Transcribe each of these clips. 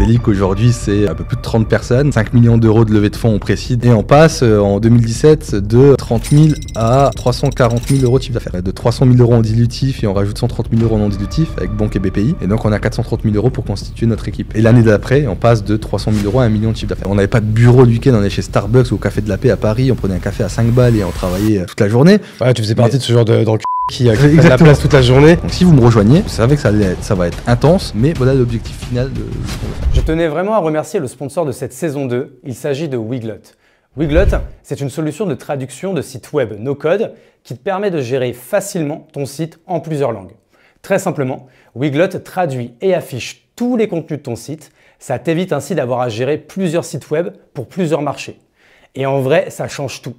Zélic aujourd'hui, c'est un peu plus de 30 personnes, 5 millions d'euros de levée de fonds, on précise. Et on passe euh, en 2017 de 30 000 à 340 000 euros de chiffre d'affaires. De 300 000 euros en dilutif et on rajoute 130 000 euros en non dilutif avec Banque et BPI. Et donc on a 430 000 euros pour constituer notre équipe. Et l'année d'après, on passe de 300 000 euros à 1 million de chiffre d'affaires. On n'avait pas de bureau du end on est chez Starbucks ou au Café de la Paix à Paris, on prenait un café à 5 balles et on travaillait euh, toute la journée. Ouais, tu faisais partie de ce genre de, de qui, a la place toute la journée. Donc si vous me rejoignez, vous savez que ça, va être intense, mais voilà l'objectif final de... Je tenais vraiment à remercier le sponsor de cette saison 2, il s'agit de Wiglot. Wiglot, c'est une solution de traduction de sites web no code qui te permet de gérer facilement ton site en plusieurs langues. Très simplement, Wiglot traduit et affiche tous les contenus de ton site, ça t'évite ainsi d'avoir à gérer plusieurs sites web pour plusieurs marchés. Et en vrai, ça change tout.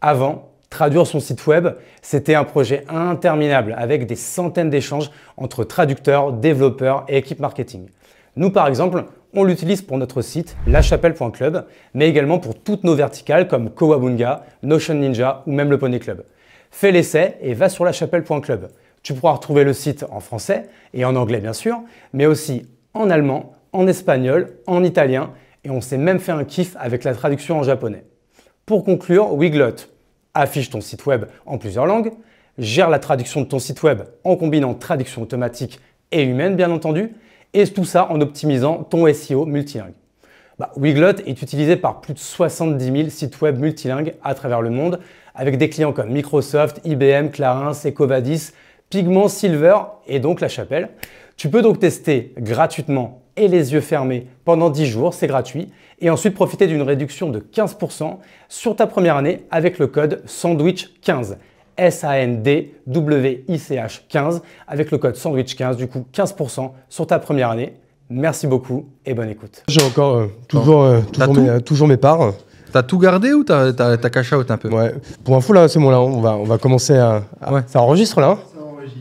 Avant, Traduire son site web, c'était un projet interminable avec des centaines d'échanges entre traducteurs, développeurs et équipe marketing. Nous, par exemple, on l'utilise pour notre site lachapelle.club, mais également pour toutes nos verticales comme Kowabunga, Notion Ninja ou même le Pony Club. Fais l'essai et va sur lachapelle.club. Tu pourras retrouver le site en français et en anglais bien sûr, mais aussi en allemand, en espagnol, en italien, et on s'est même fait un kiff avec la traduction en japonais. Pour conclure, Wiglot, affiche ton site web en plusieurs langues, gère la traduction de ton site web en combinant traduction automatique et humaine bien entendu, et tout ça en optimisant ton SEO multilingue. Bah, Wiglot est utilisé par plus de 70 000 sites web multilingues à travers le monde, avec des clients comme Microsoft, IBM, Clarins, Ecovadis, Pigment Silver et donc La Chapelle. Tu peux donc tester gratuitement et les yeux fermés pendant 10 jours, c'est gratuit, et ensuite profiter d'une réduction de 15% sur ta première année avec le code SANDWICH15. S-A-N-D-W-I-C-H 15 avec le code SANDWICH 15, du coup 15% sur ta première année. Merci beaucoup et bonne écoute. J'ai encore euh, toujours, euh, toujours, mes, toujours, mes, parts. T'as tout gardé ou t'as cash out un peu Ouais. Pour info, là, c'est bon, là, on va, commencer à. Ça enregistre là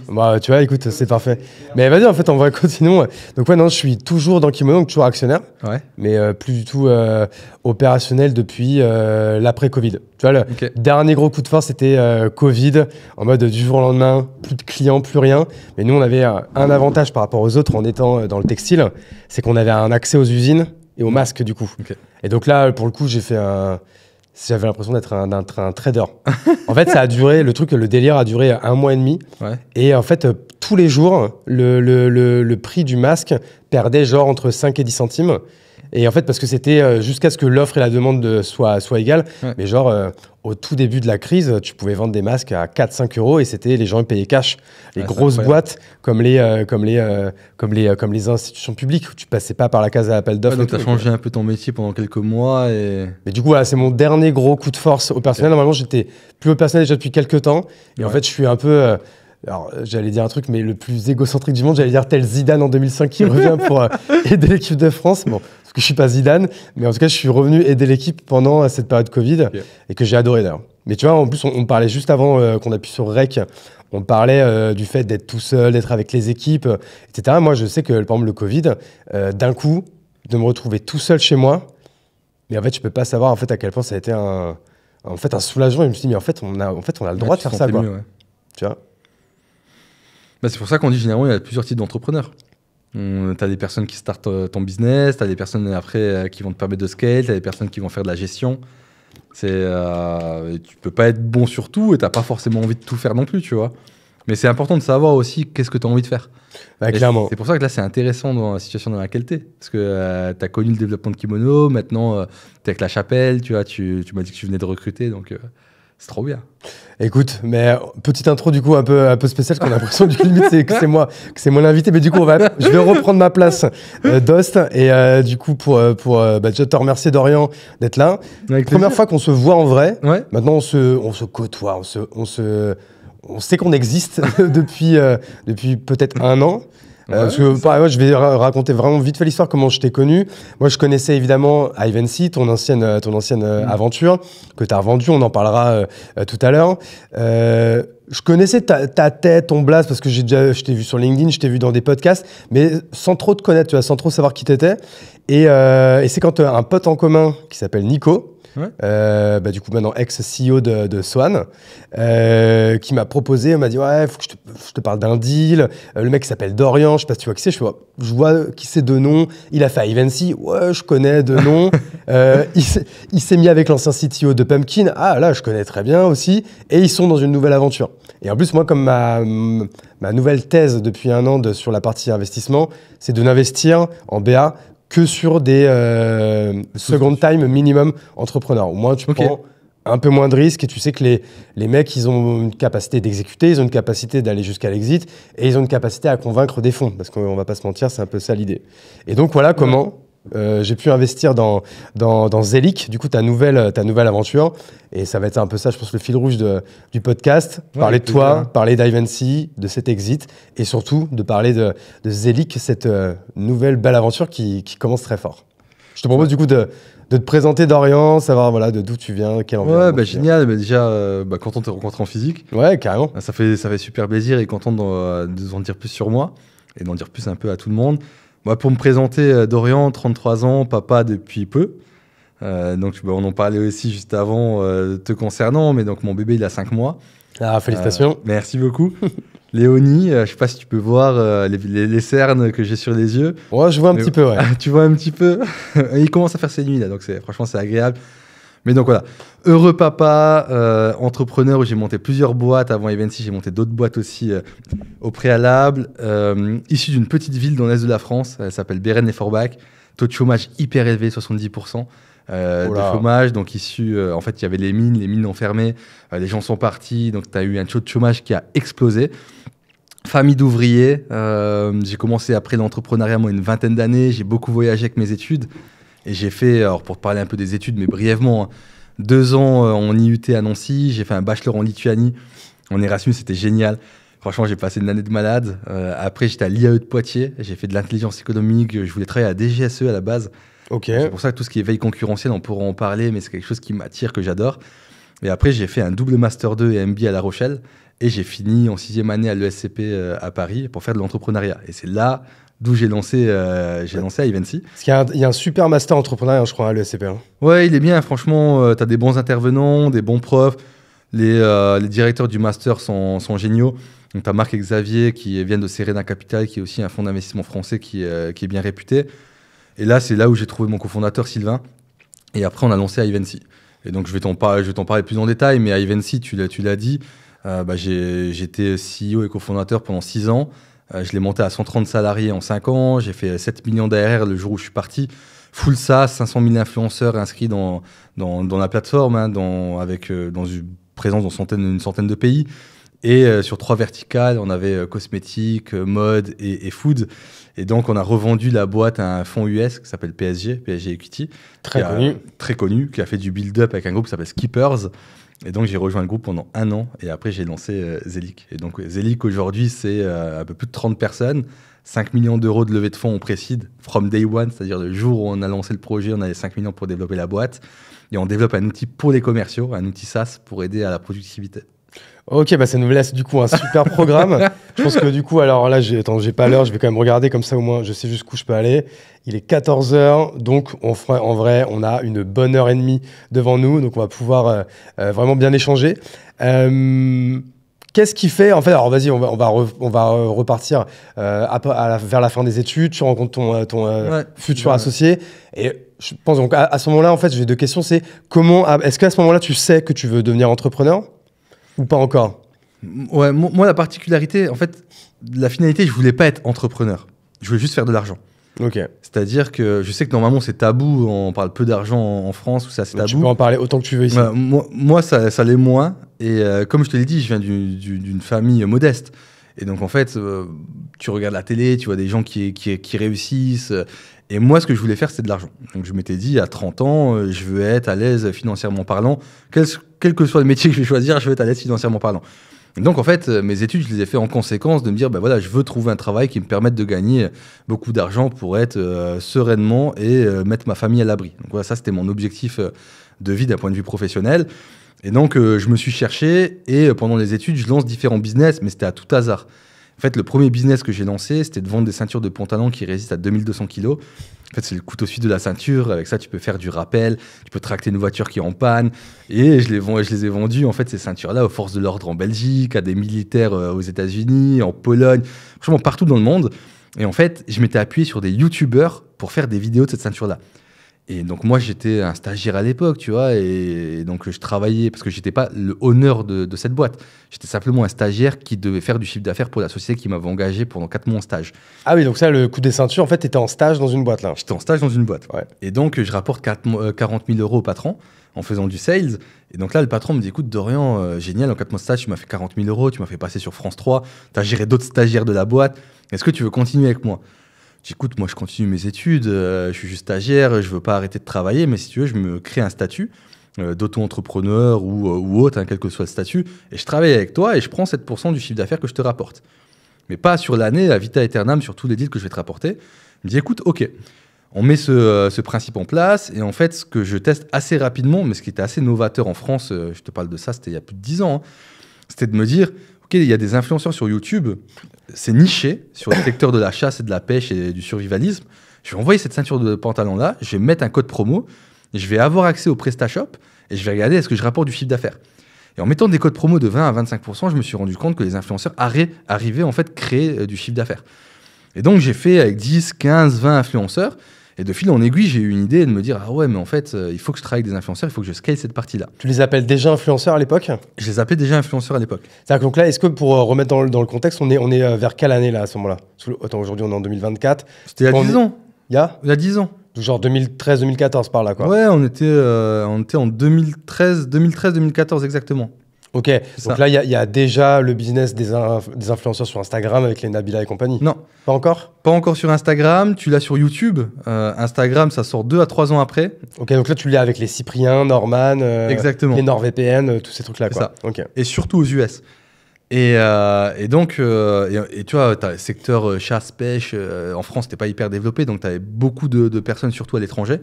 bah, tu vois, écoute, c'est parfait. Mais vas-y, en fait, on va continuer. Donc, ouais, non, je suis toujours dans Kimono, toujours actionnaire. Mais euh, plus du tout euh, opérationnel depuis euh, l'après-Covid. Tu vois, le dernier gros coup de force, c'était Covid, en mode du jour au lendemain, plus de clients, plus rien. Mais nous, on avait un avantage par rapport aux autres en étant dans le textile, c'est qu'on avait un accès aux usines et aux masques, du coup. Et donc là, pour le coup, j'ai fait un j'avais l'impression d'être un, trader. en fait, ça a duré, le truc, le délire a duré un mois et demi. Et en fait, euh, tous les jours, le, le, prix du masque perdait genre entre 5 et 10 centimes. Et en fait, parce que c'était euh, jusqu'à ce que l'offre et la demande soient, soit égales. Mais genre, euh, au tout début de la crise, tu pouvais vendre des masques à 4-5 euros et c'était les gens qui payaient cash. Les grosses boîtes comme les, euh, comme, les, comme, les, comme les institutions publiques où tu passais pas par la case à appel d'offres. donc tu as changé un peu ton métier pendant quelques mois. Et... Mais du coup, c'est mon dernier gros coup de force au personnel. Normalement, j'étais plus au personnel déjà depuis quelques temps. Et en fait, je suis un peu. Alors, j'allais dire un truc, mais le plus égocentrique du monde, j'allais dire tel Zidane en 2005 qui revient pour aider l'équipe de France. Bon, que je suis pas Zidane, mais en tout cas, je suis revenu aider l'équipe pendant euh, cette période Covid et que j'ai adoré d'ailleurs. Mais tu vois, en plus, on, parlait juste avant euh, qu'on appuie sur Rec, on parlait euh, du fait d'être tout seul, d'être avec les équipes, etc. Moi, je sais que, par exemple, le Covid, d'un coup, de me retrouver tout seul chez moi, mais en fait, je peux pas savoir en fait à quel point ça a été un, en fait, un soulagement. Je me suis dit, mais en fait, on a, en fait, on a le droit de faire ça, quoi. Tu vois. Bah, c'est pour ça qu'on dit généralement il y a plusieurs types d'entrepreneurs. T'as des personnes qui startent euh, ton business, t'as des personnes euh, après euh, qui vont te permettre de scale, t'as des personnes qui vont faire de la gestion. C'est, tu peux pas être bon sur tout et t'as pas forcément envie de tout faire non plus, tu vois. Mais c'est important de savoir aussi qu'est-ce que tu envie de faire. clairement. C'est pour ça que là, c'est intéressant dans la situation dans laquelle t'es. Parce que t'as connu le développement de Kimono, maintenant, t'es avec la chapelle, tu vois, tu, tu m'as dit que tu venais de recruter. Donc, c'est trop bien. Écoute, mais euh, petite intro du coup un peu un peu spéciale, qu'on a l'impression du limite que c'est moi que c'est mon invité, mais du coup va, je vais reprendre ma place euh, et euh, du coup pour euh, pour bah, te remercier Dorian d'être là. Première fois qu'on se voit en vrai. Maintenant on se côtoie, on se on sait qu'on existe depuis depuis peut-être un an. Euh, parce que je vais raconter vraiment vite fait l'histoire, comment je t'ai connu. Moi, je connaissais évidemment Ivan ton ancienne, euh, ton ancienne euh, mm. aventure, que tu as on en parlera tout à l'heure. Euh, je connaissais ta, tête, ton blast parce que j'ai déjà, je t'ai vu sur LinkedIn, je t'ai vu dans des podcasts, mais sans trop te connaître, tu vois, sans trop savoir qui t'étais. Et, et c'est quand un pote en commun qui s'appelle Nico, euh, bah, du coup maintenant ex-CEO de, Swan, euh, qui m'a proposé, m'a dit ouais, faut que je te, parle d'un deal. Euh, le mec s'appelle Dorian, je sais pas si tu vois qui c'est, je vois, qui c'est de nom. Il a fait Ivancy, ouais, je connais de nom. il s'est mis avec l'ancien CTO de Pumpkin, ah là, je connais très bien aussi. Et ils sont dans une nouvelle aventure. Et en plus, moi, comme ma, nouvelle thèse depuis un an de, sur la partie investissement, c'est de n'investir en BA que sur des euh, second time minimum entrepreneurs. Au moins, tu prends un peu moins de risques et tu sais que les, les mecs, ils ont une capacité d'exécuter, ils ont une capacité d'aller jusqu'à l'exit et ils ont une capacité à convaincre des fonds. Parce qu'on va pas se mentir, c'est un peu ça l'idée. Et donc, voilà comment euh, j'ai pu investir dans, dans, du coup, ta nouvelle, ta nouvelle aventure. Et ça va être un peu ça, je pense, le fil rouge du podcast. parler de toi, hein. parler parler d'Ivancy, de cet exit, et surtout de parler de, de cette euh, nouvelle belle aventure qui, commence très fort. Je te propose du coup de, te présenter Dorian, savoir voilà de d'où tu viens, quel Ouais, bah, génial. Bah, déjà, euh, bah, content de te rencontrer en physique. Ouais, carrément. Bah, ça fait, ça fait super plaisir et content de, nous en dire plus sur moi et d'en dire plus un peu à tout le monde pour me présenter, euh, Dorian, 33 ans, papa depuis peu. Euh, donc, bah, on en parlait aussi juste avant euh, te concernant, mais donc mon bébé, il a 5 mois. Ah, félicitations. merci beaucoup. Léonie, je sais pas si tu peux voir les, les, cernes que j'ai sur les yeux. Ouais, je vois un petit peu, ouais. tu vois un petit peu. il commence à faire ses nuits, là, donc franchement, c'est agréable. Mais donc voilà, heureux papa, euh, entrepreneur où j'ai monté plusieurs boîtes avant Evency, j'ai monté d'autres boîtes aussi euh, au préalable, euh, issu d'une petite ville dans l'est de la France, elle s'appelle béren et forbach taux de chômage hyper élevé, 70%. Euh, oh de chômage, donc issu, en fait, il y avait les mines, les mines ont fermé, les gens sont partis, donc tu as eu un taux de chômage qui a explosé. Famille d'ouvriers, j'ai commencé après l'entrepreneuriat, moi, une vingtaine d'années, j'ai beaucoup voyagé avec mes études, et j'ai fait, alors pour parler un peu des études, mais brièvement, hein, deux ans euh, en IUT à Nancy, j'ai fait un bachelor en Lituanie, en Erasmus, c'était génial. Franchement, j'ai passé une année de malade. Euh, après, j'étais à l'IAE de Poitiers, j'ai fait de l'intelligence économique, je voulais travailler à DGSE à la base. Ok. C'est pour ça que tout ce qui est veille concurrentielle, on pourra en parler, mais c'est quelque chose qui m'attire, que j'adore. Et après, j'ai fait un double Master 2 et MBA à La Rochelle. Et j'ai fini en sixième année à l'ESCP euh, à Paris pour faire de l'entrepreneuriat. Et c'est là d'où j'ai lancé, euh, j'ai lancé à Parce qu'il y, a un super master entrepreneur, hein, je crois, à hein, l'ESCP. Hein. Ouais, il est bien, franchement, euh, tu as des bons intervenants, des bons profs. Les, euh, directeurs du master sont, géniaux. Donc, tu as Marc et Xavier qui viennent de Serena Capital, qui est aussi un fonds d'investissement français qui, est bien réputé. Et là, c'est là où j'ai trouvé mon cofondateur Sylvain. Et après, on a lancé Ivancy. Et donc, je vais t'en parler plus en détail, mais à Ivancy, tu l'as dit, bah, j'étais CEO et cofondateur pendant six ans. Euh, je l'ai monté à 130 salariés en 5 ans. J'ai fait 7 millions d'ARR le jour où je suis parti. Full SaaS, 500 000 influenceurs inscrits dans, dans, la plateforme, hein, dans, avec euh, dans une présence dans centaine, une centaine de pays. Et euh, sur trois verticales, on avait cosmétiques, cosmétique, mode et, food. Et donc, on a revendu la boîte à un fonds US qui s'appelle PSG, PSG Equity. Très connu. très connu, qui a fait du build-up avec un groupe qui s'appelle Skippers. Et donc j'ai rejoint le groupe pendant un an et après j'ai lancé euh, Zelic. Et donc Zelic aujourd'hui c'est un euh, peu plus de 30 personnes, 5 millions d'euros de levée de fonds on précide, from day one, c'est-à-dire le jour où on a lancé le projet, on a les 5 millions pour développer la boîte et on développe un outil pour les commerciaux, un outil SaaS pour aider à la productivité. Ok, bah ça nous laisse du coup un super programme. je pense que du coup, alors là, j'ai, attends, j'ai pas l'heure, je vais quand même regarder comme ça au moins, je sais jusqu'où je peux aller. Il est 14h, donc on fera, en vrai, on a une bonne heure et demie devant nous, donc on va pouvoir euh, euh, vraiment bien échanger. Euh, qu'est-ce qui fait en fait Alors vas-y, on va on va, repartir vers la fin des études. Tu rencontres ton, ton futur associé et je pense donc à, à ce moment-là en fait j'ai deux questions. C'est comment est-ce qu'à ce moment-là tu sais que tu veux devenir entrepreneur ou pas encore Ouais, moi, la particularité, en fait, la finalité, je voulais pas être entrepreneur. Je voulais juste faire de l'argent. Ok. C'est-à-dire que je sais que normalement c'est tabou, on parle peu d'argent en France, ou ça c'est tabou. Tu peux en parler autant que tu veux ici. moi, ça, ça l'est moins. Et euh, comme je te l'ai dit, je viens d'une famille modeste. Et donc en fait, euh, tu regardes la télé, tu vois des gens qui, qui, réussissent. Et moi, ce que je voulais faire, c'est de l'argent. Donc je m'étais dit, à 30 ans, euh, je veux être à l'aise financièrement parlant quel que soit le métier que je vais choisir, je vais être à l'aise financièrement parlant. Donc en fait, euh, mes études, je les ai fait en conséquence de me dire, ben voilà, je veux trouver un travail qui me permette de gagner euh, beaucoup d'argent pour être euh, sereinement et mettre ma famille à l'abri. Donc voilà, ça c'était mon objectif de vie d'un point de vue professionnel. Et donc je me suis cherché et pendant les études, je lance différents business, mais c'était à tout hasard. En fait, le premier business que j'ai lancé, c'était de vendre des ceintures de pantalon qui résistent à 2200 kilos. En fait, c'est le couteau suisse de la ceinture. Avec ça, tu peux faire du rappel, tu peux tracter une voiture qui est en panne. Et je les, je les ai vendus, en fait, ces ceintures-là, aux forces de l'ordre en Belgique, à des militaires euh, aux États-Unis, en Pologne, franchement, partout dans le monde. Et en fait, je m'étais appuyé sur des youtubeurs pour faire des vidéos de cette ceinture-là. Et donc moi j'étais un stagiaire à l'époque, tu vois, et, donc je travaillais parce que j'étais pas le honneur de, cette boîte. J'étais simplement un stagiaire qui devait faire du chiffre d'affaires pour la société qui m'avait engagé pendant quatre mois en stage. Ah oui, donc ça le coup des ceintures, en fait, étais en stage dans une boîte là. J'étais en stage dans une boîte. Et donc je rapporte 40 000 euh, euros au patron en faisant du sales. Et donc là, le patron me dit écoute, Dorian, euh, génial, en quatre mois de stage, tu m'as fait 40 000 euros, tu m'as fait passer sur France 3, tu as géré d'autres stagiaires de la boîte, est-ce que tu veux continuer avec moi « Écoute, moi je continue mes études, euh, je suis juste stagiaire, je veux pas arrêter de travailler, mais si tu veux, je me crée un statut euh, d'auto-entrepreneur ou, euh, autre, hein, quel que soit le statut, et je travaille avec toi et je prends 7% du chiffre d'affaires que je te rapporte. Mais pas sur l'année, à vita aeternam, sur tous les deals que je vais te rapporter. Je me dis, écoute, ok, on met ce, principe en place, et en fait, ce que je teste assez rapidement, mais ce qui était assez novateur en France, je te parle de ça, c'était il y a plus de 10 ans, hein, c'était de me dire, il y a des influenceurs sur YouTube, c'est niché sur le secteur de la chasse et de la pêche et du survivalisme. Je vais envoyer cette ceinture de pantalon-là, je vais mettre un code promo, je vais avoir accès au PrestaShop et je vais regarder est-ce que je rapporte du chiffre d'affaires. Et en mettant des codes promo de 20 à 25%, je me suis rendu compte que les influenceurs arrivaient en fait créer euh, du chiffre d'affaires. Et donc j'ai fait avec 10, 15, 20 influenceurs et de fil en aiguille, j'ai eu une idée de me dire Ah ouais, mais en fait, euh, il faut que je travaille avec des influenceurs, il faut que je scale cette partie-là. Tu les appelles déjà influenceurs à l'époque Je les appelais déjà influenceurs à l'époque. cest donc là, est-ce que pour euh, remettre dans, le contexte, on est, on est euh, vers quelle année là à ce moment-là Attends, aujourd'hui, on est en 2024. C'était il y a 10 ans. Il y a Il y a 10 ans. Genre 2013-2014 par là, quoi. Ouais, on était, on était en 2013, 2013-2014 exactement. Ok, donc là, il y, a déjà le business des, influenceurs sur Instagram avec les Nabila et compagnie Non. Pas encore Pas encore sur Instagram, tu l'as sur YouTube. Euh, Instagram, ça sort deux à trois ans après. Ok, donc là, tu l'as avec les Cyprien, Norman, euh, les NordVPN, euh, tous ces trucs-là. Ça. Et surtout aux US. Et, donc, et, tu vois, le secteur chasse-pêche, en France, n'était pas hyper développé, donc tu avais beaucoup de, personnes, surtout à l'étranger,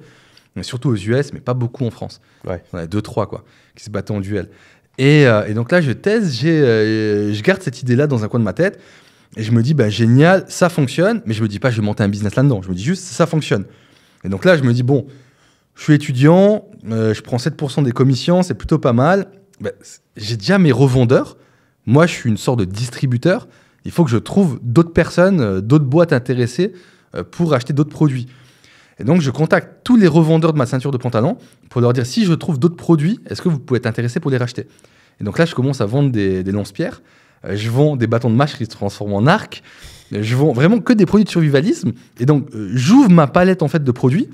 mais surtout aux US, mais pas beaucoup en France. Ouais. On avait deux, trois, quoi, qui se battaient en duel. Euh, et, donc là, je teste, euh, je garde cette idée-là dans un coin de ma tête. Et je me dis, bah, génial, ça fonctionne. Mais je me dis pas, je vais monter un business là-dedans. Je me dis juste, ça fonctionne. Et donc là, je me dis, bon, je suis étudiant, euh, je prends 7% des commissions, c'est plutôt pas mal. Bah, j'ai déjà mes revendeurs. Moi, je suis une sorte de distributeur. Il faut que je trouve d'autres personnes, d'autres boîtes intéressées pour acheter d'autres produits. Et donc, je contacte tous les revendeurs de ma ceinture de pantalon pour leur dire si je trouve d'autres produits, est-ce que vous pouvez être intéressé pour les racheter Et donc là, je commence à vendre des, des lance-pierres. Euh, je vends des bâtons de mâche qui se transforment en arc. Je vends vraiment que des produits de survivalisme. Et donc, euh, j'ouvre ma palette en fait de produits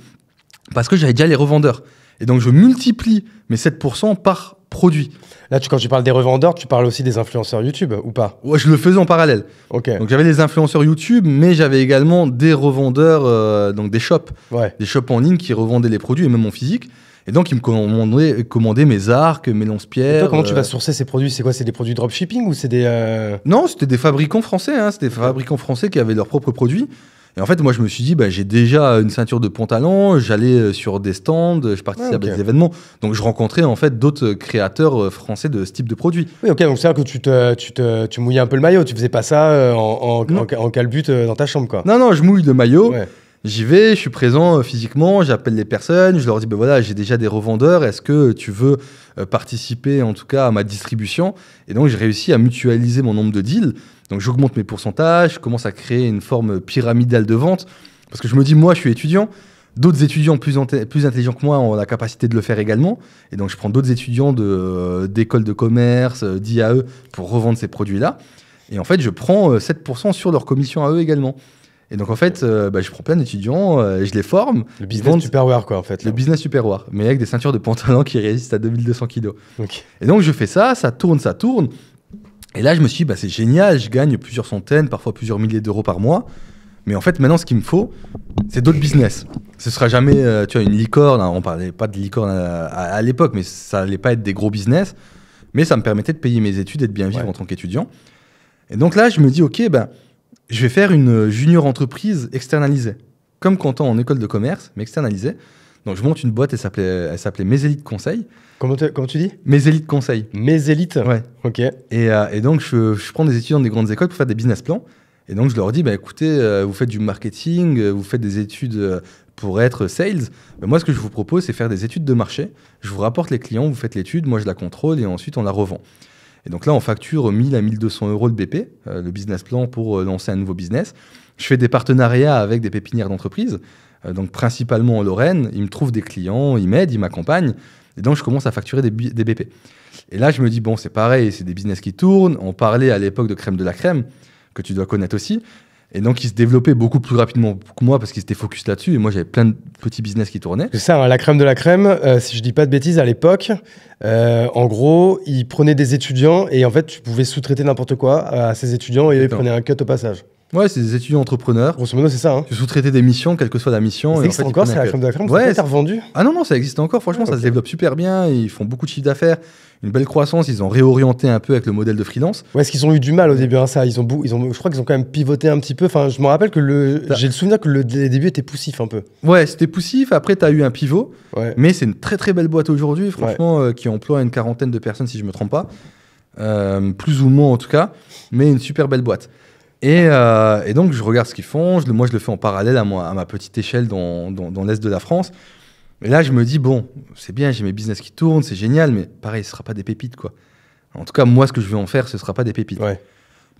parce que j'avais déjà les revendeurs. Et donc, je multiplie mes 7% par produits. Là, tu, quand tu parles des revendeurs, tu parles aussi des influenceurs YouTube ou pas Ouais, je le faisais en parallèle. Ok. Donc j'avais des influenceurs YouTube, mais j'avais également des revendeurs, euh, donc des shops, des shops en ligne qui revendaient les produits et même en physique. Et donc, ils me commandaient, commandaient mes arcs, mes lance-pierres. Comment tu vas euh, sourcer ces produits C'est quoi C'est des produits dropshipping ou c'est des. Euh, non, c'était des fabricants français. Hein. c'était des fabricants français qui avaient leurs propres produits. Et en fait, moi, je me suis dit, bah, j'ai déjà une ceinture de pantalon, j'allais euh, sur des stands, je participais ah, à des événements. Donc, je rencontrais en fait d'autres euh, créateurs euh, français de ce type de produit. Oui, ok, donc c'est vrai que tu, te, tu, te, mouillais un peu le maillot, tu faisais pas ça en, en, dans ta chambre, quoi. Non, non, je mouille le maillot. J'y vais, je suis présent euh, physiquement, j'appelle les personnes, je leur dis ben voilà, j'ai déjà des revendeurs, est-ce que tu veux euh, participer en tout cas à ma distribution Et donc j'ai réussi à mutualiser mon nombre de deals. Donc j'augmente mes pourcentages, je commence à créer une forme pyramidale de vente parce que je me dis moi je suis étudiant, d'autres étudiants plus, plus intelligents que moi ont la capacité de le faire également et donc je prends d'autres étudiants d'écoles euh, d'école de commerce, d'IAE pour revendre ces produits-là et en fait je prends 7% sur leur commission à eux également. Et donc en fait, euh, bah, je prends plein d'étudiants, euh, et je les forme. Le business super superware quoi en fait. Le business superware, mais avec des ceintures de pantalon qui résistent à 2200 kilos. Et donc je fais ça, ça tourne, ça tourne. Et là je me suis dit, bah, c'est génial, je gagne plusieurs centaines, parfois plusieurs milliers d'euros par mois. Mais en fait maintenant ce qu'il me faut, c'est d'autres business. Ce sera jamais, euh, tu vois, une licorne, On hein. on parlait pas de licorne à, l'époque, mais ça allait pas être des gros business. Mais ça me permettait de payer mes études et de bien vivre en tant qu'étudiant. Et donc là je me dis, ok, ben je vais faire une euh, junior entreprise externalisée. Comme Quentin en école de commerce, mais externalisée. Donc je monte une boîte, elle s'appelait Mes Élites Conseil. Comment, tu dis Mes Élites Conseil. Mes Élites Ouais. Ok. Et, euh, donc je, prends des étudiants des grandes écoles pour faire des business plans. Et donc je leur dis, bah, écoutez, euh, vous faites du marketing, vous faites des études pour être sales. Bah, moi ce que je vous propose, c'est faire des études de marché. Je vous rapporte les clients, vous faites l'étude, moi je la contrôle et ensuite on la revend. Et donc là, on facture 1000 à 1200 euros de BP, euh, le business plan pour euh, lancer un nouveau business. Je fais des partenariats avec des pépinières d'entreprise, euh, donc principalement en Lorraine. Ils me trouvent des clients, ils m'aident, ils m'accompagnent. Et donc, je commence à facturer des, des, BP. Et là, je me dis, bon, c'est pareil, c'est des business qui tournent. On parlait à l'époque de crème de la crème, que tu dois connaître aussi. Et donc, il se développait beaucoup plus rapidement que moi parce qu'il s'était focus là-dessus. Et moi, j'avais plein de petits business qui tournaient. C'est ça, hein, la crème de la crème. Euh, si je dis pas de bêtises, à l'époque, euh, en gros, ils prenait des étudiants et en fait, tu pouvais sous-traiter n'importe quoi à ces étudiants et ils prenaient un cut au passage. Ouais, c'est des étudiants entrepreneurs. Grosso modo, c'est ça. Tu hein. sous-traitais des missions, quelle que soit la mission. Ça existe encore, c'est la crème de la crème revendu. Ah non, non, ça existe encore. Franchement, ah, ça se développe super bien. Ils font beaucoup de chiffre d'affaires, une belle croissance. Ils ont réorienté un peu avec le modèle de freelance. Ouais, est-ce qu'ils ont eu du mal au début hein, ça ils ont, ils ont, Je crois qu'ils ont quand même pivoté un petit peu. Enfin, je me rappelle que le... j'ai le souvenir que le, début était poussif un peu. Ouais, c'était poussif. Après, tu as eu un pivot. Ouais. Mais c'est une très très belle boîte aujourd'hui, franchement, euh, qui emploie une quarantaine de personnes, si je me trompe pas. Euh, plus ou moins en tout cas, mais une super belle boîte. Euh, et, donc, je regarde ce qu'ils font. moi, je le fais en parallèle à, ma petite échelle dans, l'Est de la France. Et là, je me dis, bon, c'est bien, j'ai mes business qui tournent, c'est génial, mais pareil, ce ne sera pas des pépites, quoi. En tout cas, moi, ce que je veux en faire, ce ne sera pas des pépites.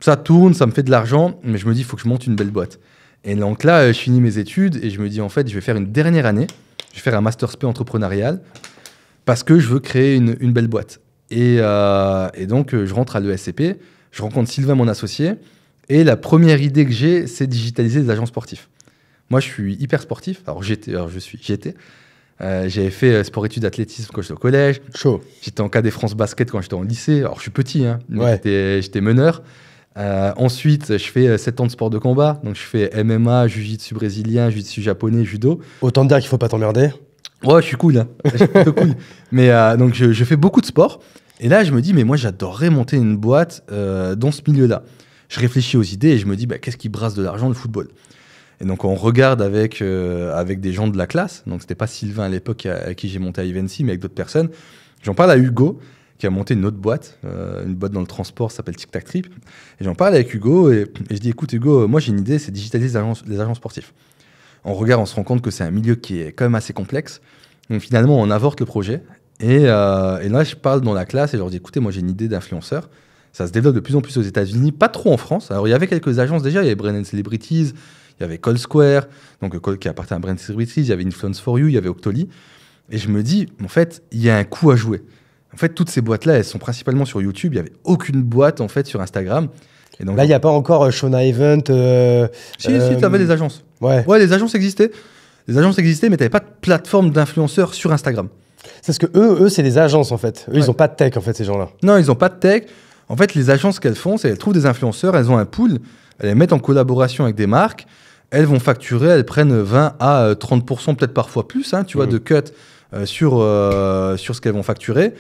Ça tourne, ça me fait de l'argent, mais je me dis, il faut que je monte une belle boîte. Et donc là, euh, je finis mes études et je me dis, en fait, je vais faire une dernière année, je vais faire un master spé entrepreneurial, parce que je veux créer une, belle boîte. Et, euh, et donc, je rentre à l'ESCP, je rencontre Sylvain, mon associé, et la première idée que j'ai, c'est digitaliser les agents sportifs. Moi, je suis hyper sportif. Alors, j'étais, je suis, j'étais. Euh, j'avais fait euh, sport études d'athlétisme quand j'étais au collège. Chaud. J'étais en cas des France basket quand j'étais en lycée. Alors, je suis petit, hein, j'étais meneur. Euh, ensuite, je fais 7 ans de sport de combat. Donc, je fais MMA, jiu-jitsu brésilien, jiu-jitsu japonais, judo. Autant dire qu'il faut pas t'emmerder. Ouais, je suis cool. Hein. Je suis plutôt cool. Mais donc, je, je, fais beaucoup de sport. Et là, je me dis, mais moi, j'adorerais monter une boîte dans ce milieu-là je réfléchis aux idées et je me dis, bah, qu'est-ce qui brasse de l'argent le football et donc on regarde avec, euh, avec des gens de la classe, donc c'était pas Sylvain à l'époque à, qui j'ai monté à mais avec d'autres personnes. J'en parle à Hugo, qui a monté une autre boîte, euh, une boîte dans le transport, s'appelle Tic Tac Trip. Et j'en parle avec Hugo et, je dis écoute Hugo, euh, moi j'ai une idée, c'est digitaliser les agents, sportifs. On regarde, on se rend compte que c'est un milieu qui est quand même assez complexe. Donc finalement, on avorte le projet. Et, et là, je parle dans la classe et je leur dis écoutez, moi j'ai une idée d'influenceur. Ça se développe de plus en plus aux États-Unis, pas trop en France. Alors, il y avait quelques agences déjà, il y avait Brennan Celebrities, il y avait Cold Square, donc euh, qui appartient à Brennan Celebrities, il y avait Influence for You, il y avait Octoly. Et je me dis, en fait, il y a un coup à jouer. En fait, toutes ces boîtes-là, elles sont principalement sur YouTube. Il n'y avait aucune boîte, en fait, sur Instagram. Et donc, Là, il n'y a pas encore euh, Shona Event. Euh, si, si, tu avais des agences. Ouais. Ouais, les agences existaient. Les agences existaient, mais tu n'avais pas de plateforme d'influenceurs sur Instagram. C'est ce que eux, eux c'est des agences en fait. Eux, ils n'ont pas de tech en fait, ces gens-là. Non, ils n'ont pas de tech. En fait, les agences qu'elles font, c'est qu'elles trouvent des influenceurs, elles ont un pool, elles les mettent en collaboration avec des marques, elles vont facturer, elles prennent 20 à 30%, euh, peut-être parfois plus, hein, tu vois, mmh. de cut euh, sur, euh, sur ce qu'elles vont facturer.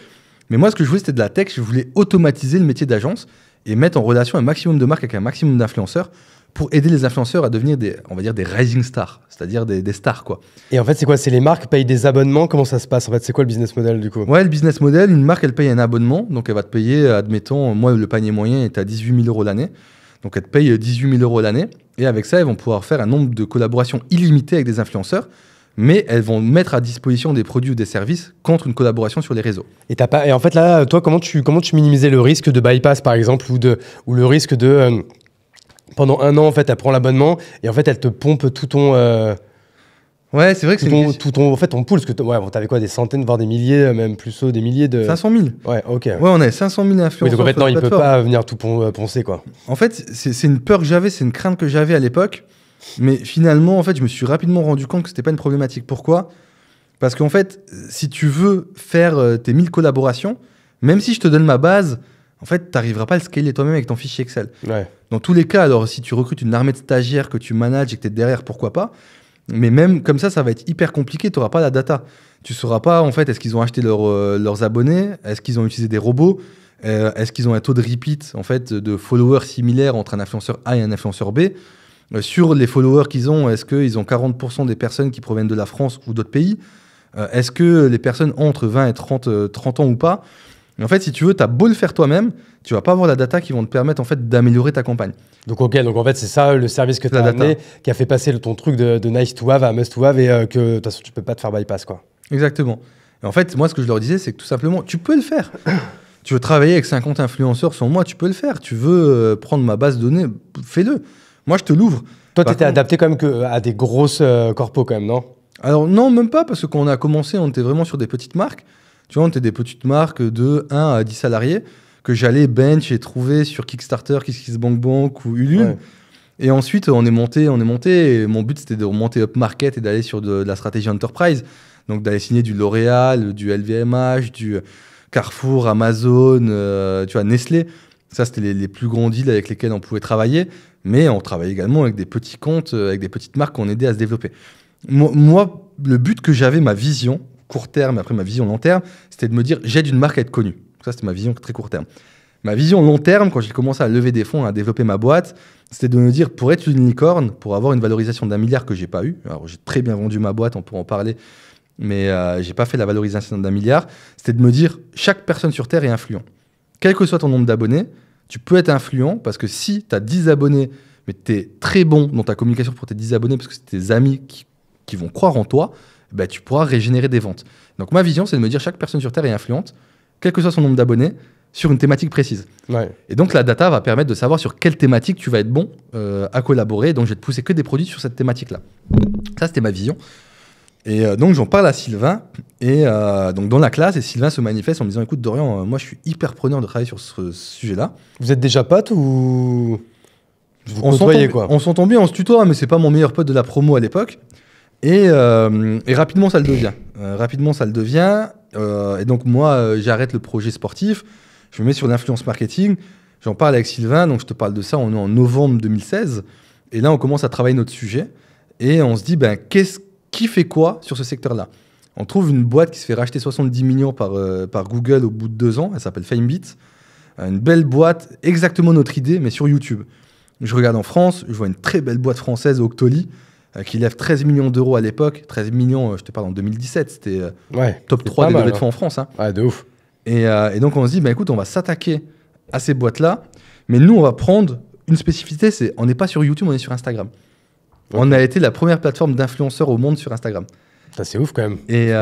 Mais moi, ce que je voulais, c'était de la tech. Je voulais automatiser le métier d'agence et mettre en relation un maximum de marques avec un maximum d'influenceurs pour aider les influenceurs à devenir des, on va dire, des rising stars, c'est-à-dire des, stars, quoi. Et en fait, c'est quoi C'est les marques payent des abonnements Comment ça se passe En fait, c'est quoi le business model, du coup Ouais, le business model, une marque, elle paye un abonnement, donc elle va te payer, euh, admettons, moi, le panier moyen est à 18 000 euros l'année. Donc elle te paye 18 euh, 000 euros l'année. Et avec ça, elles vont pouvoir faire un nombre de collaborations illimitées avec des influenceurs. Mais elles vont mettre à disposition des produits ou des services contre une collaboration sur les réseaux. Et, pas... et en fait, là, toi, comment tu, comment tu minimisais le risque de bypass, par exemple, ou, de, ou le risque de. Euh, pendant un an, en fait, elle prend l'abonnement et en fait, elle te pompe tout ton. Euh, ouais, c'est vrai que c'est tout ton- en fait, ton pool, parce que ouais, t'avais quoi, des centaines, voire des milliers, euh, même plus haut, des milliers de. 500 000. Ouais, ok. Ouais, on est 500 000 influenceurs. mais donc en il peut pas venir tout euh, poncer, quoi. En fait, c'est une peur que j'avais, c'est une crainte que j'avais à l'époque. Mais finalement, en fait, je me suis rapidement rendu compte que c'était pas une problématique. Pourquoi Parce qu'en fait, si tu veux faire tes 1000 collaborations, même si je te donne ma base, en fait, tu n'arriveras pas à le scaler toi-même avec ton fichier Excel. Dans tous les cas, alors si tu recrutes une armée de stagiaires que tu manages et que tu es derrière, pourquoi pas Mais même comme ça, ça va être hyper compliqué, tu n'auras pas la data. Tu sauras pas, en fait, est-ce qu'ils ont acheté euh, leurs abonnés Est-ce qu'ils ont utilisé des robots euh, Est-ce qu'ils ont un taux de repeat, en fait, de followers similaires entre un influenceur A et un influenceur B euh, Sur les followers qu'ils ont, est-ce qu'ils ont 40% des personnes qui proviennent de la France ou d'autres pays Est-ce que les personnes entre 20 et 30, 30 ans ou pas en fait, si tu veux, tu as beau le faire toi-même, tu vas pas avoir la data qui vont te permettre en fait d'améliorer ta campagne. Donc ok, donc en fait c'est ça le service que tu as qui a fait passer ton truc de, nice to have à must to have et euh, que de toute façon tu peux pas te faire bypass quoi. Exactement. Et en fait, moi ce que je leur disais c'est que tout simplement, tu peux le faire. tu veux travailler avec 50 influenceurs sans moi, tu peux le faire. Tu veux euh, prendre ma base de données, fais-le. Moi je te l'ouvre. Toi tu étais adapté quand même que euh, à des grosses euh, corpos quand même, non alors non, même pas, parce qu'on a commencé, on était vraiment sur des petites marques. Tu vois, on était des petites marques de 1 à 10 salariés que j'allais bench et trouver sur Kickstarter, KissKissBankBank ou Ulule. Et ensuite, on est monté, on est monté. Et mon but, c'était de remonter upmarket et d'aller sur de, la stratégie enterprise. Donc, d'aller signer du L'Oréal, du LVMH, du euh, Carrefour, Amazon, euh, tu vois, Nestlé. Ça, c'était les, plus grands deals avec lesquels on pouvait travailler. Mais on travaillait également avec des petits comptes, euh, avec des petites marques qu'on aidait à se développer. moi le but que j'avais, ma vision, court terme, après ma vision long terme, c'était de me dire j'aide une marque à être connue. Ça, c'était ma vision très court terme. Ma vision long terme, quand j'ai commencé à lever des fonds, à développer ma boîte, c'était de me dire pour être une licorne, pour avoir une valorisation d'un milliard que j'ai pas eu. Alors j'ai très bien vendu ma boîte, on peut en parler, mais euh, j'ai pas fait la valorisation d'un milliard. C'était de me dire chaque personne sur terre est influent. Quel que soit ton nombre d'abonnés, tu peux être influent parce que si tu as 10 abonnés, mais tu es très bon dans ta communication pour tes 10 abonnés parce que c'est tes amis qui vont croire en toi, eh ben, tu pourras régénérer des ventes. Donc ma vision, c'est de me dire chaque personne sur Terre est influente, quel que soit son nombre d'abonnés, sur une thématique précise. Et donc la data va permettre de savoir sur quelle thématique tu vas être bon euh, à collaborer. Donc je vais te pousser que des produits sur cette thématique-là. Ça, c'était ma vision. Et euh, donc j'en parle à Sylvain, et euh, donc dans la classe, et Sylvain se manifeste en me disant, écoute Dorian, moi je suis hyper preneur de travailler sur ce sujet-là. Vous êtes déjà pote ou... Vous on s'entend bien, on se tutoie, hein, mais c'est pas mon meilleur pote de la promo à l'époque. Euh, et, rapidement, ça le devient. Euh, rapidement, ça le devient. Euh, et donc, moi, j'arrête le projet sportif. Je me mets sur l'influence marketing. J'en parle avec Sylvain. Donc, je te parle de ça. On est en novembre 2016. Et là, on commence à travailler notre sujet. Et on se dit, ben, qu'est-ce qui fait quoi sur ce secteur-là On trouve une boîte qui se fait racheter 70 millions par, par Google au bout de deux ans. Elle s'appelle Famebit. Une belle boîte, exactement notre idée, mais sur YouTube. Je regarde en France. Je vois une très belle boîte française, Octoly euh, qui lève 13 millions d'euros à l'époque. 13 millions, euh, je te parle en 2017, c'était euh, ouais, top 3 des de fonds hein. en France. Hein. Ouais, de ouf. Et, donc on se dit, bah, écoute, on va s'attaquer à ces boîtes-là, mais nous, on va prendre une spécificité, c'est on n'est pas sur YouTube, on est sur Instagram. On a été la première plateforme d'influenceurs au monde sur Instagram. C'est ouf quand même. Et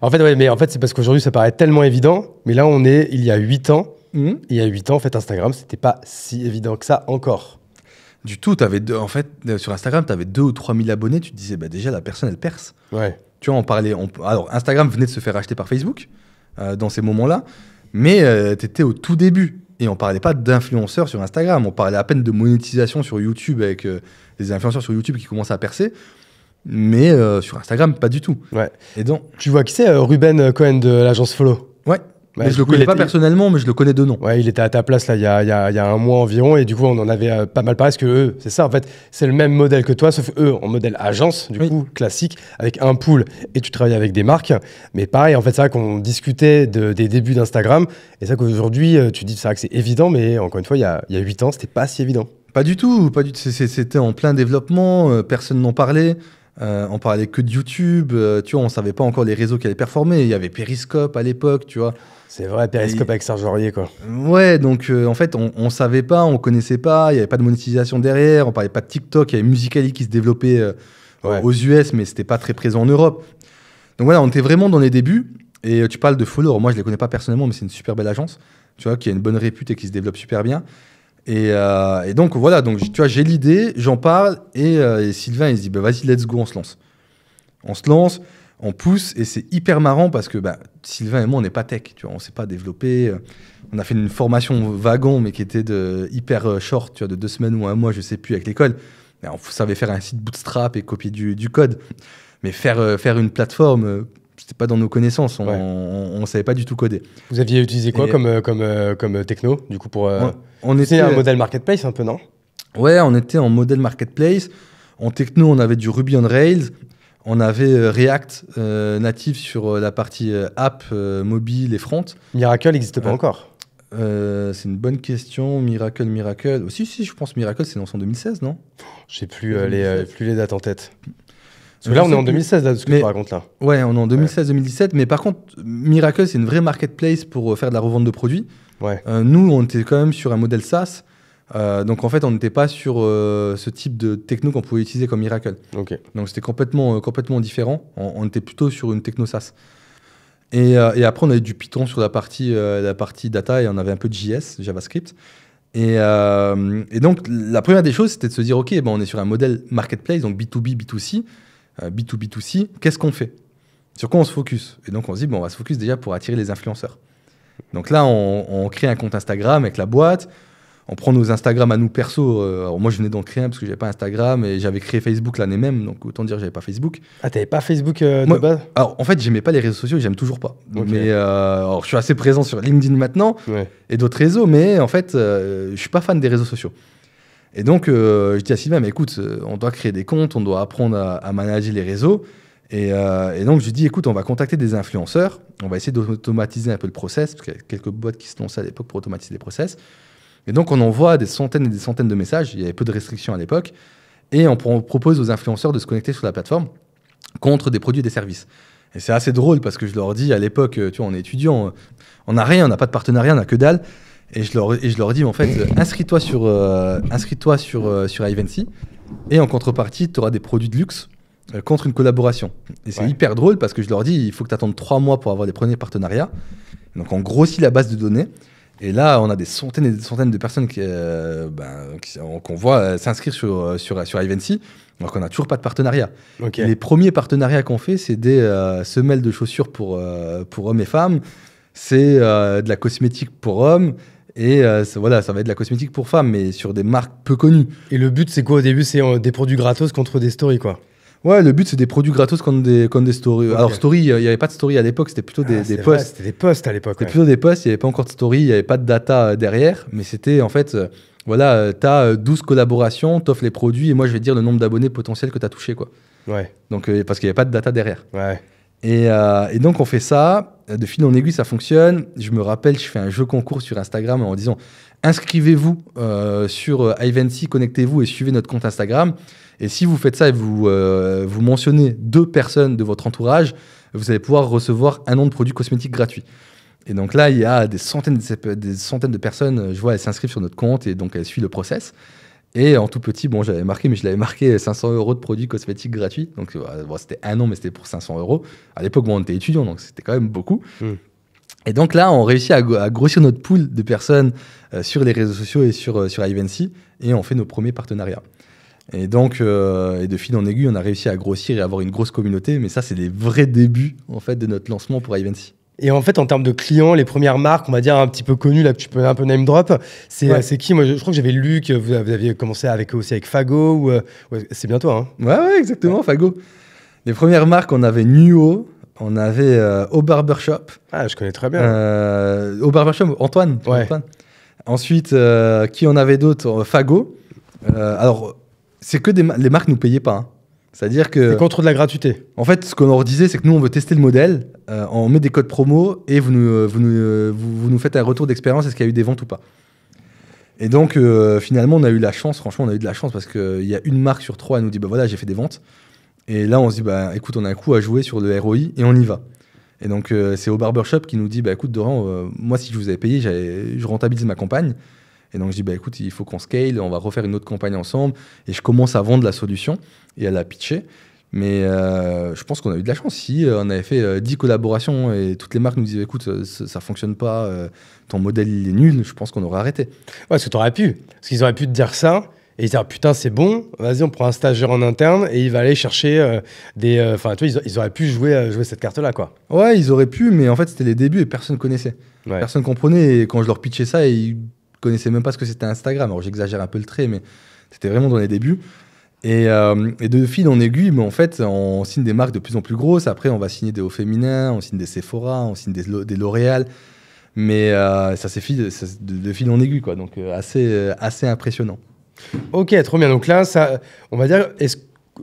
En fait, ouais, mais en fait, c'est parce qu'aujourd'hui, ça paraît tellement évident, mais là, on est il y a 8 ans. Mmh. Il y a 8 ans, en fait, Instagram, c'était pas si évident que ça encore du tout. Avais deux, en fait, sur Instagram, tu avais 2 ou 3 000 abonnés. Tu te disais, bah, déjà, la personne, elle perce. Ouais. Tu vois, on parlait. alors, Instagram venait de se faire acheter par Facebook euh, dans ces moments-là. Mais euh, tu étais au tout début. Et on parlait pas d'influenceurs sur Instagram. On parlait à peine de monétisation sur YouTube avec euh, des influenceurs sur YouTube qui commencent à percer. Mais sur Instagram, pas du tout. Ouais. Et donc. Tu vois qui c'est, Ruben Cohen de l'agence Follow je mais je le connais pas personnellement, mais je le connais de nom. Ouais, il était à ta place là il y a, un mois environ, et du coup on en avait euh, pas mal parlé parce que eux, c'est ça en fait, c'est le même modèle que toi, sauf eux en modèle agence, du coup classique, avec un pool, et tu travailles avec des marques. Mais pareil, en fait, c'est vrai qu'on discutait de, des débuts d'Instagram, et c'est vrai qu'aujourd'hui euh, tu dis ça que c'est évident, mais encore une fois, il y a, huit 8 ans, c'était pas si évident. Pas du tout, pas du c'était en plein développement, euh, personne n'en parlait. Euh, on parlait que de YouTube, euh, tu vois, on savait pas encore les réseaux qui allaient performer. Il y avait Periscope à l'époque, tu vois. C'est vrai, Periscope avec Serge Aurier, quoi. Ouais, donc euh, en fait, on, ne savait pas, on connaissait pas, il y avait pas de monétisation derrière, on parlait pas de TikTok, il y avait Musical.ly qui se développait aux US, mais n'était pas très présent en Europe. Donc voilà, on était vraiment dans les débuts. Et tu parles de Follow, moi je les connais pas personnellement, mais c'est une super belle agence, tu vois, qui a une bonne répute et qui se développe super bien. Euh, et, donc voilà, donc tu vois, j'ai l'idée, j'en parle, et, euh, Sylvain il se dit bah, vas-y, let's go, on se lance. On se lance, on pousse, et c'est hyper marrant parce que bah, Sylvain et moi, on n'est pas tech, tu vois, on ne s'est pas développé. Euh, on a fait une formation wagon, mais qui était de, hyper short, tu vois, de deux semaines ou un mois, je sais plus, avec l'école. On savait faire un site bootstrap et copier du, code. Mais faire, faire une plateforme pas dans nos connaissances. On, savait pas du tout coder. Vous aviez utilisé quoi comme, euh, comme, euh, comme euh, techno, du coup, pour. On, était un modèle marketplace un peu, non Ouais, on était en modèle marketplace. En techno, on avait du Ruby on Rails. On avait React natif sur la partie app, mobile et front. Miracle n'existe pas encore. c'est une bonne question. Miracle, Miracle. aussi oh, si, si, je pense Miracle, c'est lancé en 2016, non J'ai plus, plus les dates en tête. Parce que là, on est en 2016, là, de ce que tu racontes là. Ouais, on est en 2016-2017. Mais par contre, Miracle, c'est une vraie marketplace pour euh, faire de la revente de produits. Ouais. Euh, nous, on était quand même sur un modèle SaaS. Euh, donc en fait, on n'était pas sur ce type de techno qu'on pouvait utiliser comme Miracle. Ok. Donc c'était complètement, complètement différent. On, était plutôt sur une techno SaaS. Et, après, on avait du Python sur la partie, la partie data et on avait un peu de JS, JavaScript. Et, et donc la première des choses, c'était de se dire, OK, ben, on est sur un modèle marketplace, donc B2B, B2C. Euh, B2B2C, qu'est-ce qu'on fait Sur quoi on se focus Et donc on se dit, bon, on va se focus déjà pour attirer les influenceurs. Donc là, on, crée un compte Instagram avec la boîte, on prend nos Instagram à nous perso. Euh, alors moi, je venais d'en créer un parce que j'avais pas Instagram et j'avais créé Facebook l'année même, donc autant dire j'avais pas Facebook. Ah, t'avais pas Facebook euh, de base Alors en fait, j'aimais pas les réseaux sociaux, j'aime toujours pas. Mais alors, je suis assez présent sur LinkedIn maintenant et d'autres réseaux, mais en fait, je je suis pas fan des réseaux sociaux. Et donc, euh, je dis à Sylvain, mais écoute, euh, on doit créer des comptes, on doit apprendre à, manager les réseaux. Euh, et, donc, je lui dis, écoute, on va contacter des influenceurs, on va essayer d'automatiser un peu le process, parce qu'il y a quelques boîtes qui se lançaient à l'époque pour automatiser les process. Et donc, on envoie des centaines et des centaines de messages, il y avait peu de restrictions à l'époque, et on, on propose aux influenceurs de se connecter sur la plateforme contre des produits et des services. Et c'est assez drôle parce que je leur dis à l'époque, tu vois, on est étudiant, on n'a rien, on n'a pas de partenariat, on n'a que dalle. Et je leur, et je leur dis, en fait, inscris-toi sur, euh, inscris-toi sur, euh, sur Ivancy et en contrepartie, tu auras des produits de luxe euh, contre une collaboration. Et c'est hyper drôle parce que je leur dis, il faut que tu attendes trois mois pour avoir les premiers partenariats. Donc on grossit la base de données. Et là, on a des centaines et des centaines de personnes ben, qu'on qui, voit s'inscrire sur, sur, sur Ivancy, donc on n'a toujours pas de partenariat. Les premiers partenariats qu'on fait, c'est des semelles de chaussures pour, pour hommes et femmes, c'est de la cosmétique pour hommes, et euh, voilà, ça va être de la cosmétique pour femmes, mais sur des marques peu connues. Et le but, c'est quoi au début C'est euh, des produits gratos contre des stories, quoi. Ouais, le but, c'est des produits gratos contre des, contre stories. Alors, story, euh, il n'y avait pas de story à l'époque, c'était plutôt des, ah, posts. C'était des posts à l'époque. C'était plutôt des posts, il n'y avait pas encore de story, il n'y avait pas de data derrière, mais c'était en fait, voilà, tu as 12 collaborations, t'offres les produits, et moi, je vais dire le nombre d'abonnés potentiels que tu as touché, quoi. Ouais. Donc, parce qu'il n'y avait pas de data derrière. Ouais. Euh, et, donc, on fait ça. De fil en aiguille, ça fonctionne. Je me rappelle, je fais un jeu concours sur Instagram en disant inscrivez-vous euh, sur euh, Ivancy, connectez-vous et suivez notre compte Instagram. Et si vous faites ça et vous, vous mentionnez deux personnes de votre entourage, vous allez pouvoir recevoir un nom de produit cosmétique gratuit. Et donc là, il y a des centaines de, des centaines de personnes, je vois, elles s'inscrivent sur notre compte et donc elles suivent le process. Et en tout petit, bon, j'avais marqué, mais je l'avais marqué 500 euh, euros de produits cosmétiques gratuits. Donc, euh, bah, c'était un an, mais c'était pour 500 euros. À l'époque, moi, on était étudiant, donc c'était quand même beaucoup. Hmm. Et donc là, on réussit à, grossir notre pool de personnes euh, sur les réseaux sociaux et sur, sur Ivancy, et on fait nos premiers partenariats. Et donc, et de fil en aiguille, on a réussi à grossir et avoir une grosse communauté. Mais ça, c'est les vrais débuts en fait de notre lancement pour Ivancy. Et en fait, en termes de clients, les premières marques, on va dire un petit peu connues, là que tu peux un peu name drop, c'est euh, qui Moi, je, crois que j'avais lu que vous, aviez commencé avec aussi avec Fago. Ou, euh, c'est bien toi. Hein ouais, ouais, exactement, Fago. Les premières marques, on avait Nuo, on avait euh, Au Barbershop. Ah, je connais très bien. au Barbershop, Antoine. Antoine. Ensuite, qui en avait d'autres Fago. alors, c'est que des les marques nous payaient pas. Hein. C'est-à-dire que. contre de la gratuité. En fait, ce qu'on leur disait, c'est que nous, on veut tester le modèle, euh, on met des codes promo et vous nous, euh, euh, nous, faites un retour d'expérience, est-ce qu'il y a eu des ventes ou pas Et donc, finalement, on a eu la chance, franchement, on a eu de la chance parce qu'il y a une marque sur trois, qui nous dit, bah voilà, j'ai fait des ventes. Et là, on se dit, bah écoute, on a un coup à jouer sur le ROI et on y va. Et donc, c'est au barbershop qui nous dit, bah écoute, Doran, moi, si je vous avais payé, je rentabilise ma campagne. Et donc je dis, bah, écoute, il faut qu'on scale, on va refaire une autre campagne ensemble. Et je commence à vendre la solution et à la pitcher. Mais euh, je pense qu'on a eu de la chance. Si euh, on avait fait euh, dix 10 collaborations et toutes les marques nous disaient écoute, ça, ne fonctionne pas, ton modèle il est nul, je pense qu'on aurait arrêté. Ouais, ce que aurais pu. Parce qu'ils auraient pu te dire ça et ils putain, c'est bon, vas-y, on prend un stagiaire en interne et il va aller chercher des. Enfin, tu vois, ils, auraient pu jouer, jouer cette carte-là, quoi. Ouais, ils auraient pu, mais en fait, c'était les débuts et personne connaissait. Personne comprenait. Et quand je leur pitchais ça, ils connaissais même pas ce que c'était Instagram. Alors j'exagère un peu le trait, mais c'était vraiment dans les débuts. Euh, et, de fil en aiguille, mais en fait, on signe des marques de plus en plus grosses. Après, on va signer des hauts féminins, on signe des Sephora, on signe des, des L'Oréal. Mais euh, ça s'est de, de, fil en aiguille, quoi. Donc euh, assez, assez impressionnant. Ok, trop bien. Donc là, ça, on va dire, est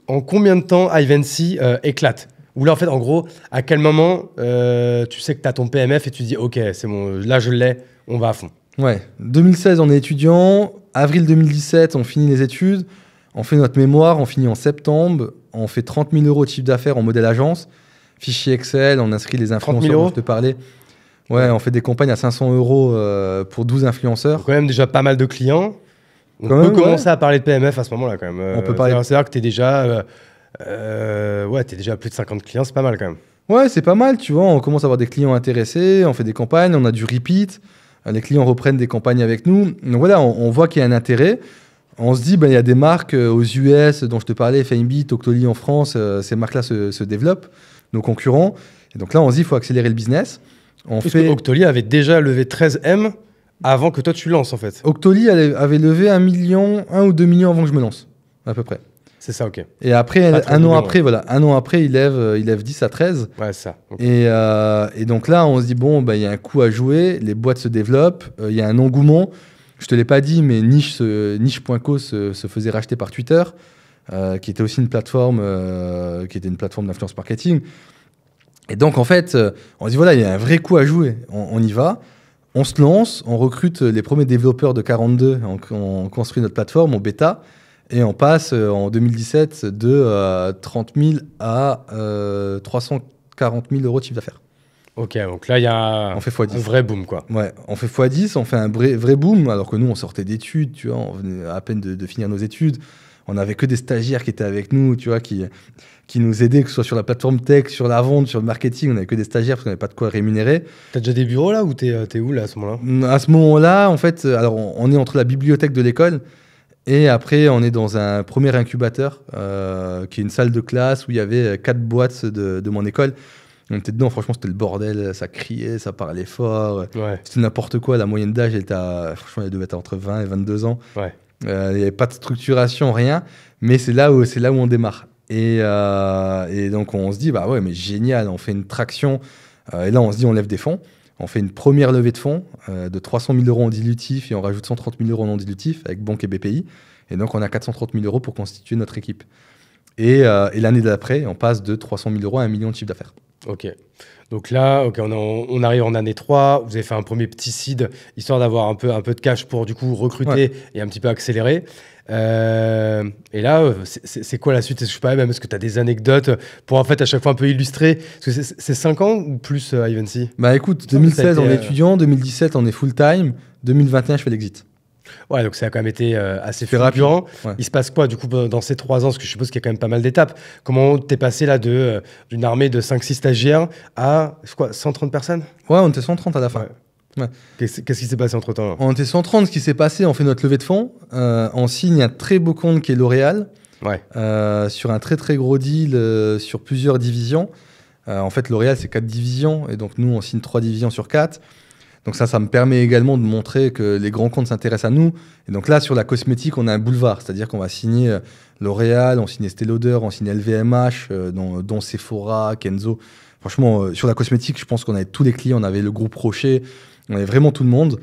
en combien de temps Ivancy éclate Ou là, en fait, en gros, à quel moment tu sais que tu as ton PMF et tu dis, ok, c'est bon, là je l'ai, on va à fond Ouais, 2016 on est étudiant, avril 2017 on finit les études, on fait notre mémoire, on finit en septembre, on fait 30 000 euros de chiffre d'affaires en modèle agence, fichier Excel, on inscrit les influenceurs dont je te parlais. Ouais, on fait des campagnes à 500 euros euh, pour 12 influenceurs. Quand même déjà pas mal de clients. On peut commencer à parler de PMF à ce moment-là quand même. on peut euh, parler. C'est-à-dire que t'es déjà, euh, ouais, es déjà à plus de 50 clients, c'est pas mal quand même. Ouais, c'est pas mal, tu vois. On commence à avoir des clients intéressés, on fait des campagnes, on a du repeat. Euh, les clients reprennent des campagnes avec nous. Donc voilà, on, voit qu'il y a un intérêt. On se dit, ben, il y a des marques euh, aux US dont je te parlais, Famebeat, Octoly en France, euh, ces marques-là se, développent, nos concurrents. Et donc là, on se dit, il faut accélérer le business. On avait déjà levé 13 M avant que toi tu lances en fait. Octoly avait levé un million, 1 ou 2 millions avant que je me lance, à peu près. C'est ça, ok. Et après, un an après, voilà, un an après, il lève, euh, il lève 10 à 13. Ouais, ça. Euh, et, donc là, on se dit, bon, bah, il y a un coup à jouer, les boîtes se développent, euh, il y a un engouement. Je te l'ai pas dit, mais Niche, Niche.co se, se, faisait racheter par Twitter, qui était aussi une plateforme, qui était une plateforme d'influence marketing. Et donc, en fait, on se dit, voilà, il y a un vrai coup à jouer, on, y va. On se lance, on recrute les premiers développeurs de 42, on, on construit notre plateforme, en bêta. Et on passe euh, en 2017 de 30 euh, 000 à 340 euh, 000 euros de chiffre d'affaires. Ok, donc là, il y a on fait x10. un vrai boom, quoi. Ouais, on fait x10, on fait un vrai, vrai boom, alors que nous, on sortait d'études, tu vois, on venait à peine de, finir nos études. On n'avait que des stagiaires qui étaient avec nous, tu vois, qui, qui nous aidaient, que ce soit sur la plateforme tech, sur la vente, sur le marketing. On n'avait que des stagiaires parce qu'on n'avait pas de quoi rémunérer. T'as déjà des bureaux là ou t'es es où là à ce moment-là À ce moment-là, en fait, alors on est entre la bibliothèque de l'école et après, on est dans un premier incubateur, euh, qui est une salle de classe où il y avait quatre boîtes de, mon école. On était dedans, franchement, c'était le bordel. Ça criait, ça parlait fort. C'était n'importe quoi. La moyenne d'âge, était franchement, elle devait être entre 20 et 22 ans. Euh, il n'y avait pas de structuration, rien. Mais c'est là où, c'est là où on démarre. Et, euh, et, donc, on se dit, bah ouais, mais génial, on fait une traction. et là, on se dit, on lève des fonds. On fait une première levée de fonds euh, de 300 000 euros en dilutif et on rajoute 130 000 euros en non dilutif avec Banque et BPI. Et donc, on a 430 000 euros pour constituer notre équipe. Et, euh, et l'année d'après, on passe de 300 000 euros à 1 million de chiffre d'affaires. Ok. Donc là, on, arrive en année 3, vous avez fait un premier petit seed, histoire d'avoir un peu, un peu de cash pour du coup recruter et un petit peu accélérer. Euh, et là, euh, c'est quoi la suite Je sais pas, même, est-ce que tu as des anecdotes pour en fait à chaque fois un peu illustrer Parce que c'est 5 ans ou plus, uh, Ivancy Bah écoute, 2016 on est euh, étudiant, 2017 on est full-time, 2021 je fais l'exit. Ouais, donc ça a quand même été euh, assez fulgurant. Il se passe quoi, du coup, dans ces trois ans Parce que je suppose qu'il y a quand même pas mal d'étapes. Comment t'es passé là euh, d'une armée de 5-6 stagiaires à 130 personnes Ouais, on était 130 à la fin. Qu'est-ce qui s'est passé entre temps On était 130. Ce qui s'est passé, on fait notre levée de fonds. Euh, on signe un très beau compte qui est L'Oréal. sur un très très gros deal sur plusieurs divisions. en fait, L'Oréal, c'est quatre divisions. Et donc, nous, on signe trois divisions sur quatre. Donc ça, ça me permet également de montrer que les grands comptes s'intéressent à nous. Et donc là, sur la cosmétique, on a un boulevard, c'est-à-dire qu'on va signer euh, L'Oréal, on signe Estée Lauder, on signe LVMH, euh, euh, dont, Sephora, Kenzo. Franchement, sur la cosmétique, je pense qu'on avait tous les clients, on avait le groupe Rocher, on avait vraiment tout le monde.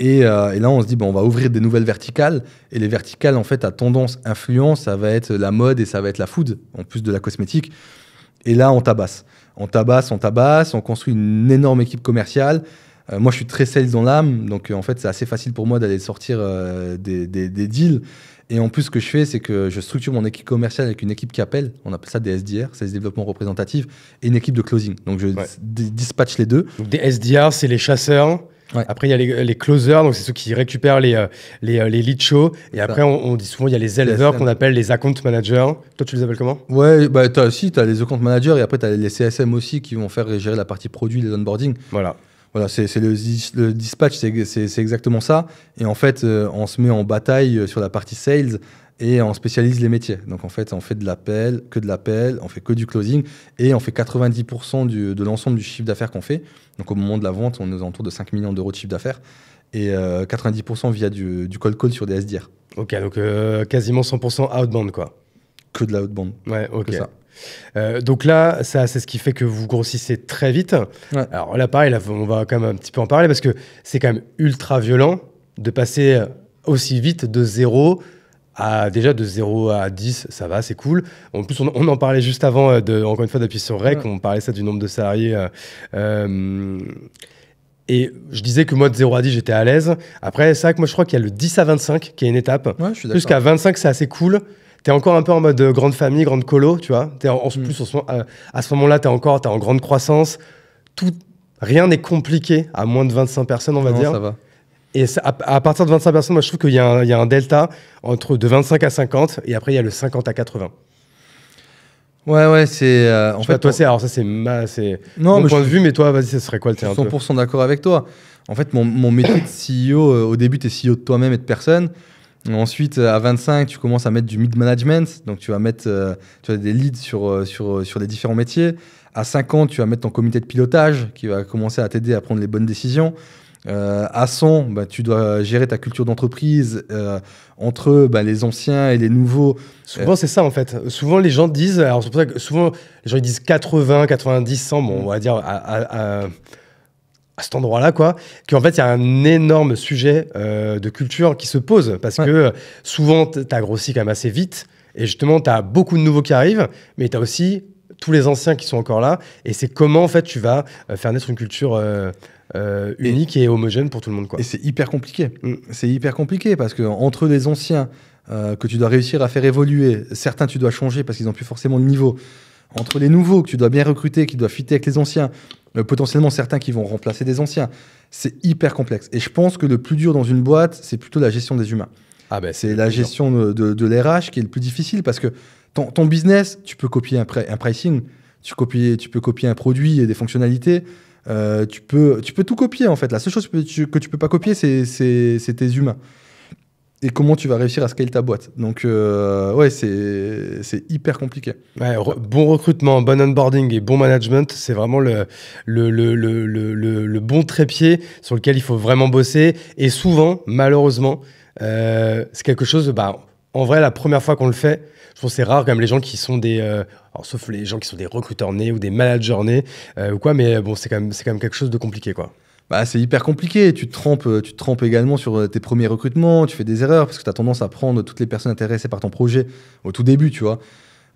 et, et, là, on se dit, bon, on va ouvrir des nouvelles verticales. Et les verticales, en fait, à tendance, influence, ça va être la mode et ça va être la food, en plus de la cosmétique. Et là, on tabasse. On tabasse, on tabasse, on construit une énorme équipe commerciale. Euh, moi, je suis très sales dans l'âme, donc euh, en fait, c'est assez facile pour moi d'aller sortir euh, des, deals. Et en plus, ce que je fais, c'est que je structure mon équipe commerciale avec une équipe qui appelle, on appelle ça des SDR, c'est les développements représentatifs, et une équipe de closing. Donc, je dispatch dispatche les deux. Donc, des SDR, c'est les chasseurs. Après, il y a les, closers, donc c'est ceux qui récupèrent les, les, lead shows. Et après, on, dit souvent, il y a les éleveurs qu'on appelle les account managers. Toi, tu les appelles comment Ouais, bah, as, aussi tu as les account managers et après, tu as les CSM aussi qui vont faire gérer la partie produit, les onboarding. Voilà. Voilà, c'est le, dispatch, c'est exactement ça. Et en fait, euh, on se met en bataille euh, sur la partie sales et on spécialise les métiers. Donc en fait, on fait de l'appel, que de l'appel, on fait que du closing et on fait 90% de l'ensemble du chiffre d'affaires qu'on fait. Donc au moment de la vente, on est aux de 5 millions d'euros de chiffre d'affaires et 90% euh, via du, du cold call sur des SDR. Ok, donc quasiment 100% outbound quoi. Que de la outbound. Ouais, ok. ça. Euh, donc là, ça, c'est ce qui fait que vous grossissez très vite. Alors là, pareil, on va quand même un petit peu en parler parce que c'est quand même ultra violent de passer aussi vite de 0 à déjà de 0 à 10, ça va, c'est cool. En plus, on, en parlait juste avant, euh, de, encore une fois, d'appuyer sur REC, on parlait ça du nombre de salariés. Euh, et je disais que moi, de 0 à 10, j'étais à l'aise. Après, c'est vrai que moi, je crois qu'il y a le 10 à 25 qui est une étape. Ouais, Jusqu'à 25, c'est assez cool t'es encore un peu en mode euh, grande famille, grande colo, tu vois. en, mm. plus, euh, à ce moment-là, es encore es en grande croissance. Tout, rien n'est compliqué à moins de 25 personnes, on va non, dire. ça va. Et à, partir de 25 personnes, moi, je trouve qu'il y, a un delta entre de 25 à 50, et après, il y a le 50 à 80. Ouais, ouais, c'est. Euh, en fait, toi, c'est. Alors, ça, c'est mon point de vue, mais toi, vas-y, ça serait quoi le terrain 100% d'accord avec toi. En fait, mon, métier de CEO, au début, es CEO de toi-même et de personne. Ensuite, à 25, tu commences à mettre du mid-management. Donc, tu vas mettre euh, tu as des leads sur, euh, sur, euh, sur les différents métiers. À 50, tu vas mettre ton comité de pilotage qui va commencer à t'aider à prendre les bonnes décisions. à 100, bah, tu dois gérer ta culture d'entreprise entre bah, les anciens et les nouveaux. Souvent, c'est ça en fait. Souvent, les gens disent, alors c'est pour ça que souvent, les gens disent 80, 90, 100. Bon, on va dire à cet endroit-là, quoi, qu'en fait, il y a un énorme sujet euh, de culture qui se pose, parce que euh, souvent, tu as grossi quand même assez vite, et justement, tu as beaucoup de nouveaux qui arrivent, mais tu as aussi tous les anciens qui sont encore là, et c'est comment, en fait, tu vas euh, faire naître une culture... unique et, homogène pour tout le monde. Quoi. Et c'est hyper compliqué. Mm. C'est hyper compliqué parce que entre les anciens que tu dois réussir à faire évoluer, certains tu dois changer parce qu'ils n'ont plus forcément le niveau, entre les nouveaux que tu dois bien recruter, qui doivent fitter avec les anciens, potentiellement certains qui vont remplacer des anciens. C'est hyper complexe. Et je pense que le plus dur dans une boîte, c'est plutôt la gestion des humains. Ah ben, c'est la gestion de, de, l'RH qui est le plus difficile parce que ton, business, tu peux copier un, pricing, tu, peux copier un produit et des fonctionnalités. Euh, tu, peux, tu peux tout copier en fait. La seule chose que tu, que peux pas copier, c'est tes humains et comment tu vas réussir à scaler ta boîte. Donc, euh, ouais, c'est hyper compliqué. bon recrutement, bon onboarding et bon management, c'est vraiment le le, le, le, le, bon trépied sur lequel il faut vraiment bosser. Et souvent, malheureusement, euh, c'est quelque chose, de, bah, en vrai, la première fois qu'on le fait, je pense c'est rare quand même les gens qui sont des... Euh, sauf les gens qui sont des recruteurs nés ou des managers nés euh, ou quoi, mais bon, c'est quand, même, quand même quelque chose de compliqué, quoi bah, c'est hyper compliqué. Tu te, trompes, euh, tu te également sur euh, tes premiers recrutements, tu fais des erreurs parce que tu as tendance à prendre toutes les personnes intéressées par ton projet au tout début, tu vois.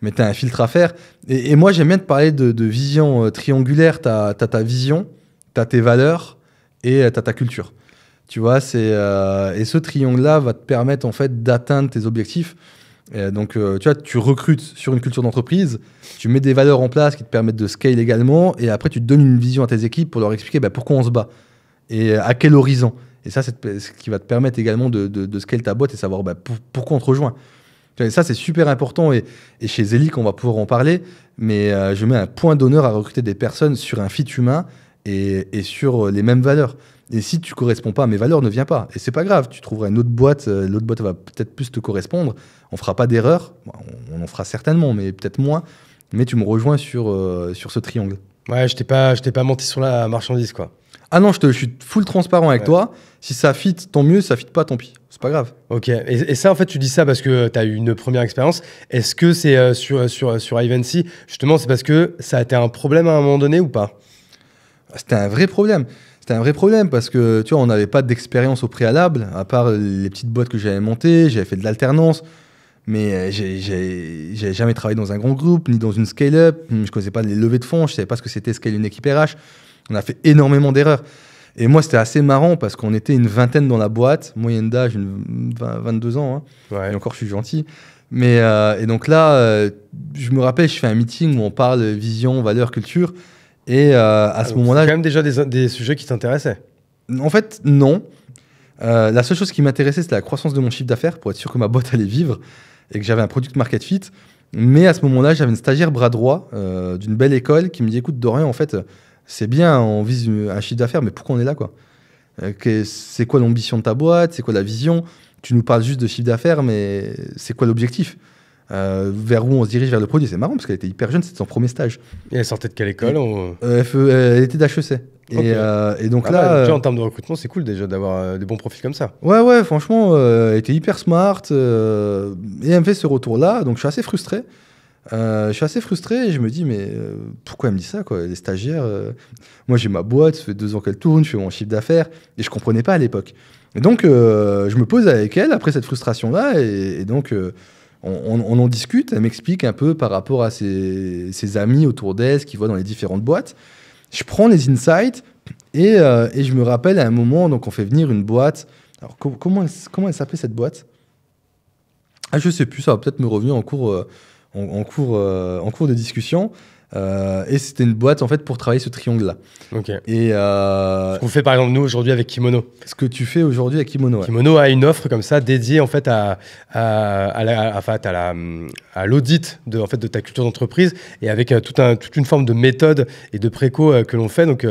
Mais tu as un filtre à faire. Et, moi, j'aime bien te parler de, vision euh, triangulaire. Tu as, ta vision, tu as tes valeurs et tu as ta culture. Tu vois, et ce triangle-là va te permettre en fait d'atteindre tes objectifs donc, euh, tu vois, tu recrutes sur une culture d'entreprise, tu mets des valeurs en place qui te permettent de scale également, et après, tu donnes une vision à tes équipes pour leur expliquer bah, pourquoi on se bat et euh, à quel horizon. Et ça, c'est ce qui va te permettre également de, de, scale ta boîte et savoir bah, pourquoi on te rejoint. Et ça, c'est super important. Et, chez Zélie on va pouvoir en parler, mais euh, je mets un point d'honneur à recruter des personnes sur un fit humain et sur les mêmes valeurs. Et si tu corresponds pas mes valeurs, ne viens pas. Et c'est pas grave, tu trouveras une autre boîte, euh, l'autre boîte va peut-être plus te correspondre. On fera pas d'erreur, on, en fera certainement, mais peut-être moins. Mais tu me rejoins sur, euh, sur ce triangle. Ouais, je t'ai pas, pas menti sur la marchandise, quoi. Ah non, je, te, suis full transparent avec toi. Si ça fit, tant mieux. Si ça fit pas, tant pis. C'est pas grave. Ok. Et, ça, en fait, tu dis ça parce que tu as eu une première expérience. Est-ce que c'est euh, sur, sur, sur Justement, c'est parce que ça a été un problème à un moment donné ou pas ah, C'était un vrai problème c'était un vrai problème parce que tu vois, on n'avait pas d'expérience au préalable, à part les petites boîtes que j'avais montées, j'avais fait de l'alternance, mais euh, j'ai jamais travaillé dans un grand groupe, ni dans une scale-up, je connaissais pas les levées de fonds, je savais pas ce que c'était scale une équipe RH. On a fait énormément d'erreurs. Et moi, c'était assez marrant parce qu'on était une vingtaine dans la boîte, moyenne d'âge, 22 ans. Hein. Et encore, je suis gentil. Mais euh, et donc là, euh, je me rappelle, je fais un meeting où on parle vision, valeur, culture. Et euh, à ce ah, moment-là. quand même déjà des, sujets qui t'intéressaient En fait, non. Euh, la seule chose qui m'intéressait, c'était la croissance de mon chiffre d'affaires pour être sûr que ma boîte allait vivre et que j'avais un product market fit. Mais à ce moment-là, j'avais une stagiaire bras droit euh, d'une belle école qui me dit écoute, Dorian, en fait, c'est bien, on vise un chiffre d'affaires, mais pourquoi on est là quoi C'est quoi l'ambition de ta boîte C'est quoi la vision Tu nous parles juste de chiffre d'affaires, mais c'est quoi l'objectif euh, vers où on se dirige vers le produit. C'est marrant parce qu'elle était hyper jeune, c'était son premier stage. Et elle sortait de quelle école euh, e, Elle était d'HEC. Euh, et, donc ah bah, là. en termes de recrutement, c'est cool déjà d'avoir des bons profils comme ça. Ouais, ouais, franchement, elle était hyper smart. et elle me fait ce retour-là, donc je suis assez frustré. je suis assez frustré et je me dis, mais pourquoi elle me dit ça quoi Les stagiaires, moi j'ai ma boîte, ça fait deux ans qu'elle tourne, je fais mon chiffre d'affaires et je comprenais pas à l'époque. Et donc je me pose avec elle après cette frustration-là et, et donc on, en discute, elle m'explique un peu par rapport à ses, amis autour d'elle, ce qu'ils voient dans les différentes boîtes. Je prends les insights euh, et, je me rappelle à un moment, donc on fait venir une boîte. Alors comment, elle, comment elle s'appelait cette boîte Ah, je sais plus, ça va peut-être me revenir en cours euh, euh, de discussion. Euh, et c'était une boîte en fait pour travailler ce triangle-là. ok Et euh, ce qu'on fait par exemple nous aujourd'hui avec Kimono. Ce que tu fais aujourd'hui avec Kimono. Kimono a une offre comme ça dédiée en fait à à, à, la, à, à à l'audit de en fait de ta culture d'entreprise et avec euh, tout toute une forme de méthode et de préco euh, que l'on fait donc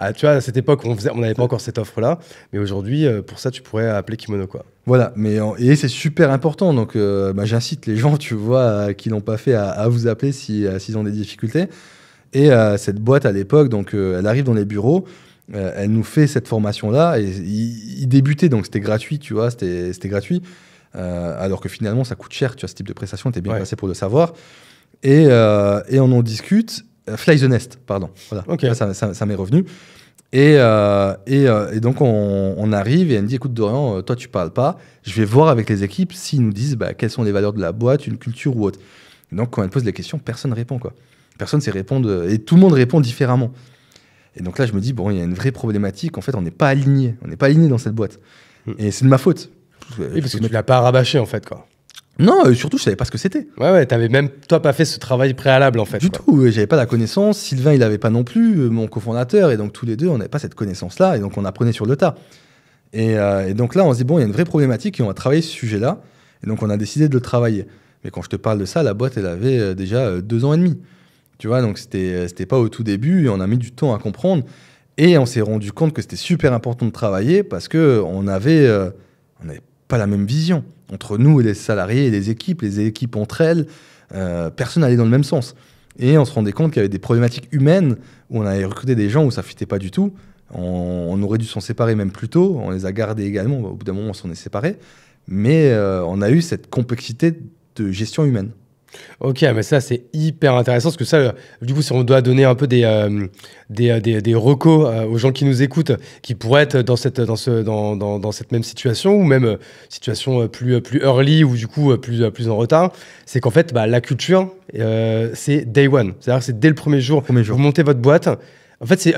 ah, tu vois, à cette époque, on n'avait pas encore cette offre-là, mais aujourd'hui, euh, pour ça, tu pourrais appeler Kimono, quoi. Voilà, mais et c'est super important, donc euh, bah, j'incite les gens, tu vois, qui n'ont pas fait, à, vous appeler euh, s'ils ont des difficultés. Et cette boîte, à l'époque, donc elle arrive dans les bureaux, elle nous fait cette formation-là, et il débutait, donc c'était gratuit, tu vois, c'était gratuit, alors que finalement, ça coûte cher, tu vois, ce type de prestation, était bien placé passé pour le savoir. Et, et on en discute, euh, Fly the Nest, pardon. Voilà. Ça, m'est revenu. Et, euh, euh, et, donc on, arrive et elle me dit écoute Dorian, toi tu parles pas, je vais voir avec les équipes s'ils nous disent bah, quelles sont les valeurs de la boîte, une culture ou autre. donc quand elle pose les questions, personne répond quoi. Personne sait répondre et tout le monde répond différemment. Et donc là je me dis bon il y a une vraie problématique. En fait on n'est pas aligné, on n'est pas aligné dans cette boîte. Hmm. Et c'est de ma faute. Oui, parce que tu l'as pas rabâché en fait quoi. Non, euh, surtout, je savais pas ce que c'était. Ouais, ouais, t'avais même, toi, pas fait ce travail préalable, en fait. Du tout, je euh, j'avais pas la connaissance. Sylvain, il avait pas non plus, euh, mon cofondateur. Et donc, tous les deux, on n'avait pas cette connaissance-là. Et donc, on apprenait sur le tas. Et, donc, là, on se dit, bon, il y a une vraie problématique et on va travailler ce sujet-là. Et donc, on a décidé de le travailler. Mais quand je te parle de ça, la boîte, elle avait déjà deux ans et demi. Tu vois, donc, c'était pas au tout début. Et on a mis du temps à comprendre. Et on s'est rendu compte que c'était super important de travailler parce que on avait, on avait pas la même vision entre nous et les salariés et les équipes, les équipes entre elles, euh, personne n'allait dans le même sens. Et on se rendait compte qu'il y avait des problématiques humaines où on avait recruté des gens où ça fitait pas du tout. On, aurait dû s'en séparer même plus tôt. On les a gardés également. Au bout d'un moment, on s'en est séparés. Mais euh, on a eu cette complexité de gestion humaine. Ok, mais ça c'est hyper intéressant parce que ça, euh, du coup, si on doit donner un peu des, euh, des, euh, des, des, recos aux gens qui nous écoutent, qui pourraient être dans cette, dans ce, dans, dans, dans cette même situation ou même situation plus, plus early ou du coup plus, plus en retard, c'est qu'en fait, bah, la culture, c'est day one. C'est-à-dire que c'est dès le premier jour, premier jour, vous montez votre boîte. En fait, c'est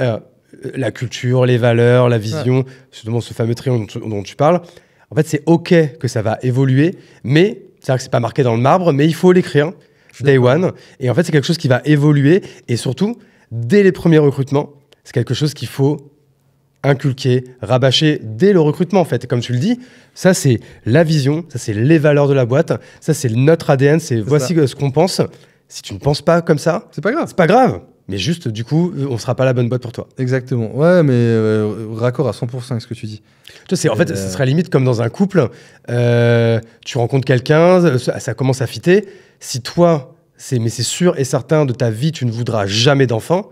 la culture, les valeurs, la vision, justement ce fameux triangle dont tu parles. En fait, c'est ok que ça va évoluer, mais c'est-à-dire que c'est pas marqué dans le marbre, mais il faut l'écrire day one. Et en fait, c'est quelque chose qui va évoluer. Et surtout, dès les premiers recrutements, c'est quelque chose qu'il faut inculquer, rabâcher dès le recrutement en fait. comme tu le dis, ça c'est la vision, ça c'est les valeurs de la boîte, ça c'est notre ADN, c'est voici ce qu'on pense. Si tu ne penses pas comme ça, c'est pas grave. C'est pas grave. Mais juste, du coup, on sera pas la bonne boîte pour toi. Exactement. Ouais, mais euh, raccord à 100% ce que tu dis. Tu sais, en fait, euh, ce serait limite comme dans un couple. Euh, tu rencontres quelqu'un, ça, commence à fitter. Si toi, c'est, mais c'est sûr et certain de ta vie, tu ne voudras jamais d'enfant,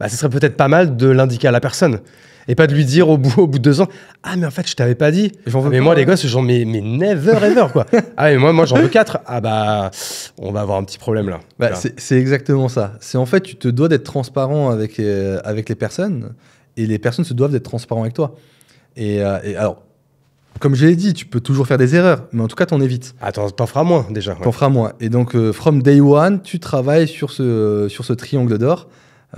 bah, ce serait peut-être pas mal de l'indiquer à la personne et pas de lui dire au bout, au bout de deux ans Ah, mais en fait, je t'avais pas dit. Ah, mais moi, les gosses, genre, mais, mais never ever, quoi. ah, mais moi, moi j'en veux quatre. Ah, bah, on va avoir un petit problème là. Bah, c'est exactement ça. C'est en fait, tu te dois d'être transparent avec, euh, avec les personnes et les personnes se doivent d'être transparents avec toi. Euh, et, alors, comme je l'ai dit, tu peux toujours faire des erreurs, mais en tout cas, t'en évites. Attends, t'en feras moins déjà. T'en feras moins. Et donc, euh, from day one, tu travailles sur ce, sur ce triangle d'or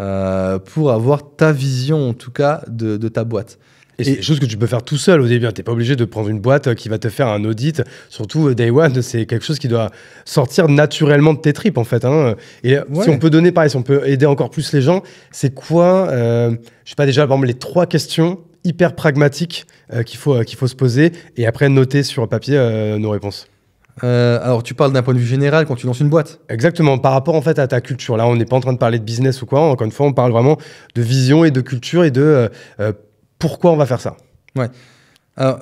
euh, pour avoir ta vision, en tout cas, de, ta boîte. Et c'est des chose que tu peux faire tout seul au début. Hein. Tu n'es pas obligé de prendre une boîte euh, qui va te faire un audit. Surtout, euh, Day One, c'est quelque chose qui doit sortir naturellement de tes tripes, en fait. Hein. Et si on peut donner, pareil, si on peut aider encore plus les gens, c'est quoi, euh, je sais pas déjà, par les trois questions hyper pragmatiques qu'il faut, qu'il faut se poser et après noter sur papier nos réponses euh, alors, tu parles d'un point de vue général quand tu lances une boîte. Exactement. Par rapport en fait à ta culture. Là, on n'est pas en train de parler de business ou quoi. Encore une fois, on parle vraiment de vision et de culture et de euh, euh, pourquoi on va faire ça. Ouais. Alors,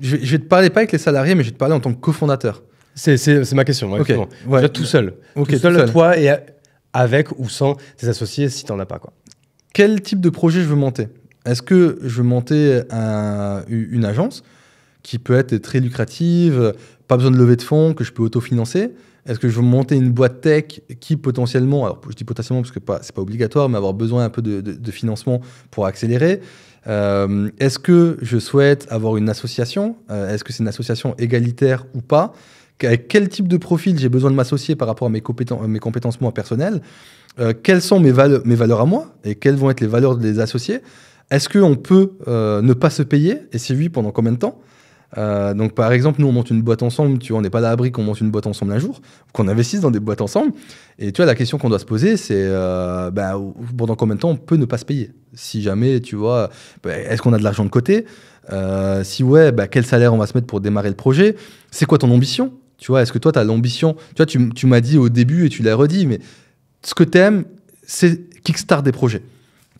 je, ne vais te parler pas avec les salariés, mais je vais te parler en tant que cofondateur. C'est ma question. Ouais, tout seul. tout, seul, toi et avec ou sans tes associés si tu n'en as pas. Quoi. Quel type de projet je veux monter Est-ce que je veux monter une agence qui peut être très lucrative, pas besoin de lever de fonds, que je peux autofinancer Est-ce que je veux monter une boîte tech qui potentiellement, alors je dis potentiellement parce que pas, c'est pas obligatoire, mais avoir besoin un peu de, financement pour accélérer euh, Est-ce que je souhaite avoir une association euh, Est-ce que c'est une association égalitaire ou pas Avec quel type de profil j'ai besoin de m'associer par rapport à mes, compétences, mes compétences moi personnelles euh, Quelles sont mes, mes valeurs à moi et quelles vont être les valeurs des associés Est-ce qu'on peut ne pas se payer Et si oui, pendant combien de temps euh, donc par exemple, nous on monte une boîte ensemble, tu vois, on n'est pas l'abri qu'on monte une boîte ensemble un jour, qu'on investisse dans des boîtes ensemble. Et tu vois, la question qu'on doit se poser, c'est euh, bah, pendant combien de temps on peut ne pas se payer Si jamais, tu vois, bah, est-ce qu'on a de l'argent de côté euh, Si ouais, bah, quel salaire on va se mettre pour démarrer le projet C'est quoi ton ambition Tu vois, est-ce que toi tu as l'ambition Tu vois, tu, tu m'as dit au début et tu l'as redit, mais ce que tu aimes, c'est kickstart des projets.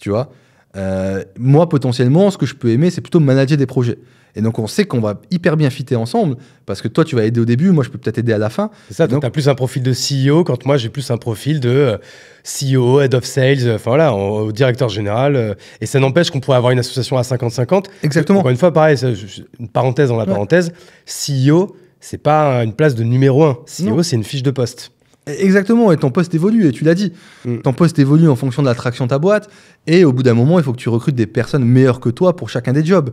Tu vois euh, moi, potentiellement, ce que je peux aimer, c'est plutôt manager des projets. Et donc, on sait qu'on va hyper bien fitter ensemble parce que toi, tu vas aider au début, moi, je peux peut-être aider à la fin. C'est ça, donc, tu as plus un profil de CEO quand moi, j'ai plus un profil de euh, CEO, head of sales, euh, enfin voilà, au directeur général. et ça n'empêche qu'on pourrait avoir une association à 50-50. Exactement. Encore une fois, pareil, une parenthèse dans la parenthèse, CEO, c'est pas une place de numéro 1. CEO, c'est une fiche de poste. Exactement, et ton poste évolue, et tu l'as dit. Mm. Ton poste évolue en fonction de l'attraction de ta boîte, et au bout d'un moment, il faut que tu recrutes des personnes meilleures que toi pour chacun des jobs.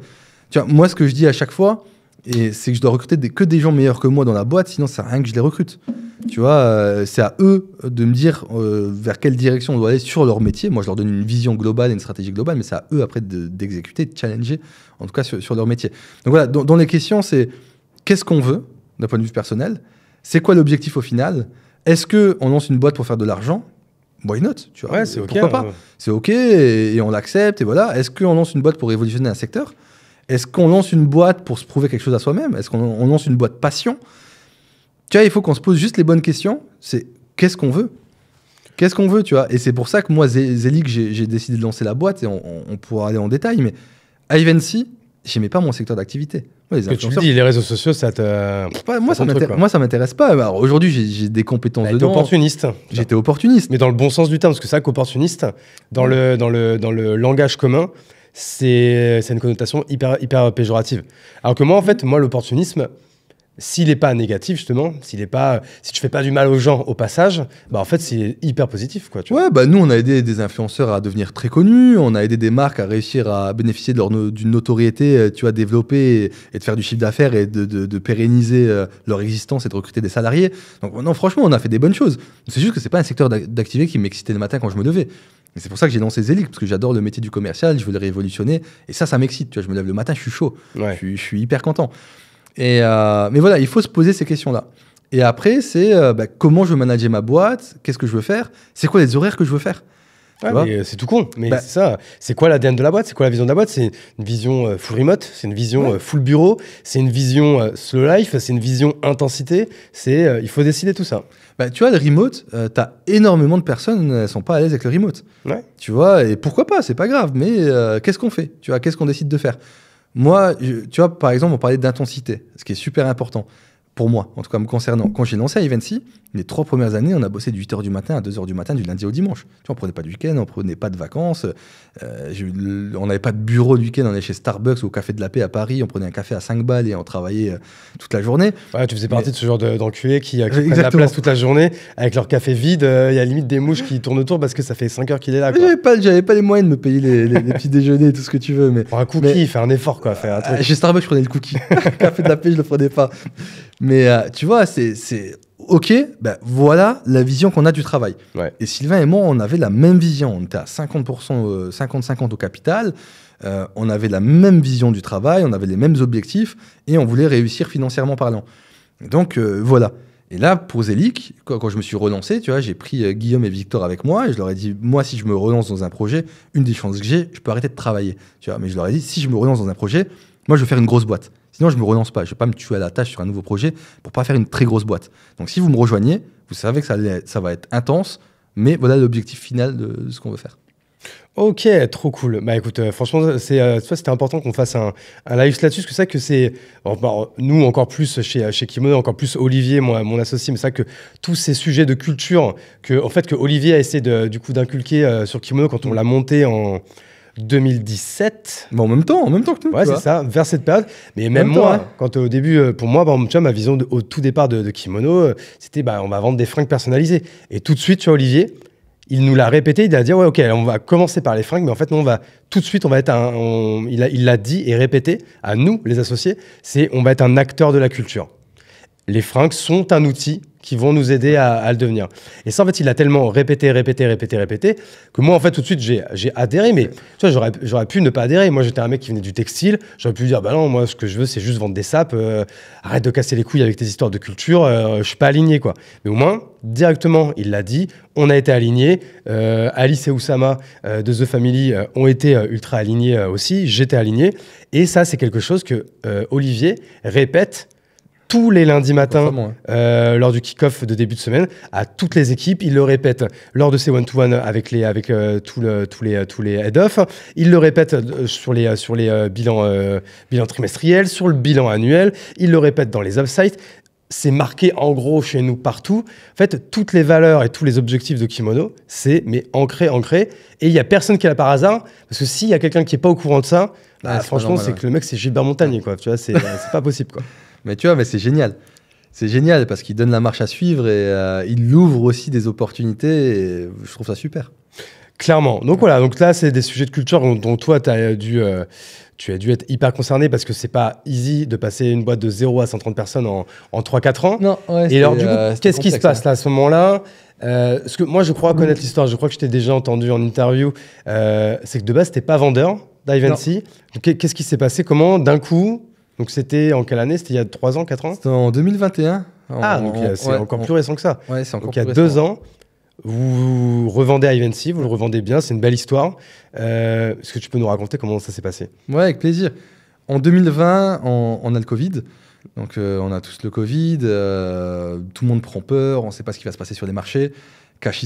moi, ce que je dis à chaque fois, c'est que je dois recruter que des gens meilleurs que moi dans la boîte, sinon ça sert rien que je les recrute. Tu vois, euh, c'est à eux de me dire euh, vers quelle direction on doit aller sur leur métier. Moi, je leur donne une vision globale et une stratégie globale, mais c'est à eux après d'exécuter, de, challenger, en tout cas sur, leur métier. Donc voilà, dans, dans les questions, c'est qu'est-ce qu'on veut d'un point de vue personnel C'est quoi l'objectif au final est-ce on lance une boîte pour faire de l'argent Why not tu vois, ouais, c'est Pourquoi pas hein. C'est OK et, on l'accepte et voilà. Est-ce qu'on lance une boîte pour révolutionner un secteur Est-ce qu'on lance une boîte pour se prouver quelque chose à soi-même Est-ce qu'on lance une boîte passion Tu vois, il faut qu'on se pose juste les bonnes questions. C'est qu'est-ce qu'on veut Qu'est-ce qu'on veut, tu vois Et c'est pour ça que moi, que j'ai décidé de lancer la boîte et on, pourra aller en détail. Mais Ivancy, j'aimais pas mon secteur d'activité. Moi, les tu dis, les réseaux sociaux, ça te. moi, ça m'intéresse pas. Bah, aujourd'hui, j'ai des compétences bah, de. opportuniste. J'étais opportuniste. Mais dans le bon sens du terme, parce que c'est vrai qu'opportuniste, dans, le, dans, le, dans le langage commun, c'est une connotation hyper, hyper péjorative. Alors que moi, en fait, moi, l'opportunisme, s'il n'est pas négatif justement, s'il est pas, si tu fais pas du mal aux gens au passage, bah en fait c'est hyper positif quoi. Tu vois. bah nous on a aidé des influenceurs à devenir très connus, on a aidé des marques à réussir à bénéficier d'une notoriété, euh, tu vois, développer et, de faire du chiffre d'affaires et de, pérenniser euh, leur existence et de recruter des salariés. Donc non, franchement on a fait des bonnes choses. C'est juste que c'est pas un secteur d'activité qui m'excitait le matin quand je me levais. C'est pour ça que j'ai lancé Zélix, parce que j'adore le métier du commercial, je veux le révolutionner, et ça, ça m'excite. Tu vois, je me lève le matin, je suis chaud, je suis hyper content. Euh, mais voilà, il faut se poser ces questions-là. Et après, c'est euh, bah, comment je veux manager ma boîte, qu'est-ce que je veux faire, c'est quoi les horaires que je veux faire. Euh, c'est tout con, mais bah c'est ça. C'est quoi l'ADN de la boîte C'est quoi la vision de la boîte C'est une vision full remote, c'est une vision full bureau, c'est une vision slow life, c'est une vision intensité. il faut décider tout ça. Bah, tu vois, le remote, tu as énormément de personnes, ne sont pas à l'aise avec le remote. Tu vois, et pourquoi pas C'est pas grave, mais qu'est-ce qu'on fait Tu vois, qu'est-ce qu'on décide de faire moi, tu vois, par exemple, on parlait d'intensité, ce qui est super important pour moi, en tout cas me concernant. Quand j'ai lancé Ivancy, les trois premières années, on a bossé de 8h du matin à 2h du matin, du lundi au dimanche. Tu vois, on prenait pas de week-end, on prenait pas de vacances, euh, on n'avait pas de bureau le week-end, on allait chez Starbucks ou au Café de la Paix à Paris, on prenait un café à 5 balles et on travaillait euh, toute la journée. Ouais, tu faisais partie de ce genre d'enculé qui, euh, qui prennent la place toute la journée avec leur café vide, il y a limite des mouches qui tournent autour parce que ça fait 5 heures qu'il est là. J'avais pas, pas les moyens de me payer les, petits déjeuners, et tout ce que tu veux. Mais, Pour un cookie, mais... fait un effort quoi. Faire un ah, truc. chez Starbucks, je prenais le cookie. café de la Paix, je le prenais pas. Mais euh, tu vois, c'est ok, ben voilà la vision qu'on a du travail. Et Sylvain et moi, on avait la même vision. On était à 50%, 50-50 euh, au capital. Euh, on avait la même vision du travail, on avait les mêmes objectifs et on voulait réussir financièrement parlant. Donc voilà. Et là, pour Zélic, quand, je me suis relancé, tu vois, j'ai pris Guillaume et Victor avec moi et je leur ai dit, moi, si je me relance dans un projet, une des chances que j'ai, je peux arrêter de travailler. Tu vois, mais je leur ai dit, si je me relance dans un projet, moi, je veux faire une grosse boîte. Sinon, je ne me renonce pas. Je ne vais pas me tuer à la tâche sur un nouveau projet pour pas faire une très grosse boîte. Donc, si vous me rejoignez, vous savez que ça, ça va être intense, mais voilà l'objectif final de, ce qu'on veut faire. Ok, trop cool. Bah écoute, euh, franchement, c'est, euh, c'était important qu'on fasse un, live là-dessus, parce que c'est que c'est, bah, nous encore plus chez, euh, chez Kimono, encore plus Olivier, moi, mon associé, mais c'est vrai que tous ces sujets de culture, que, en fait, que Olivier a essayé de, du coup d'inculquer sur Kimono quand on mm. l'a monté en, 2017. Mais en même temps, en même temps que nous. Ouais, c'est ça, vers cette période. Mais même, moi, quand euh, au début, euh, pour moi, bah, tu ma vision au tout départ de, Kimono, euh, c'était bah, on va vendre des fringues personnalisées. Et tout de suite, tu vois, Olivier, il nous l'a répété, il a dit ouais ok on va commencer par les fringues, mais en fait on va tout de suite on va être un, il l'a dit et répété à nous les associés, c'est on va être un acteur de la culture. Les fringues sont un outil qui vont nous aider à, le devenir. Et ça, en fait, il a tellement répété, répété, répété, répété, que moi, en fait, tout de suite, j'ai adhéré. Mais tu vois, j'aurais pu ne pas adhérer. Moi, j'étais un mec qui venait du textile. J'aurais pu dire, bah non, moi, ce que je veux, c'est juste vendre des sapes. Euh, arrête de casser les couilles avec tes histoires de culture. Je euh, je suis pas aligné, quoi. Mais au moins, directement, il l'a dit, on a été alignés. Euh, Alice et Oussama de The Family ont été ultra alignés aussi. J'étais aligné. Et ça, c'est quelque chose que Olivier répète tous les lundis matins hein. euh, lors du kick-off de début de semaine à toutes les équipes. Il le répète lors de ses one-to-one avec les avec euh, tous les tous les head-off. Il le répète euh, sur les sur les bilans bilans trimestriels, sur le bilan annuel. Il le répète dans les offsites. C'est marqué en gros chez nous partout. En fait, toutes les valeurs et tous les objectifs de Kimono, c'est mais ancré, ancré. Et il n'y a personne qui l'a par hasard, parce que s'il y a quelqu'un qui est pas au courant de ça, ah, bah, franchement, c'est que le mec c'est Gilbert Montagne quoi. Tu vois, c'est pas possible quoi. Mais tu vois, mais c'est génial. C'est génial parce qu'il donne la marche à suivre et euh, il ouvre aussi des opportunités. je trouve ça super. Clairement. Donc voilà, donc là, c'est des sujets de culture dont, toi, tu as dû. Euh, tu as dû être hyper concerné parce que c'est pas easy de passer une boîte de 0 à 130 personnes en, en 3-4 ans. Non, et alors, du coup, euh, qu'est-ce qui se passe hein. là à ce moment-là que moi, je crois connaître mm. l'histoire, je crois que je t'ai déjà entendu en interview, c'est que de base, t'es pas vendeur d'Ivancy. Qu'est-ce qui s'est passé Comment, d'un coup, donc c'était en quelle année C'était il y a 3 ans, 4 ans C'était en 2021. ah, donc c'est encore plus récent que ça. c'est encore donc il y a 2 ans, vous revendez à Ivancy, vous le revendez bien, c'est une belle histoire. Euh, est-ce que tu peux nous raconter comment ça s'est passé Ouais, avec plaisir. En 2020, on, on a le Covid. Donc euh, on a tous le Covid, euh, tout le monde prend peur, on ne sait pas ce qui va se passer sur les marchés. Cash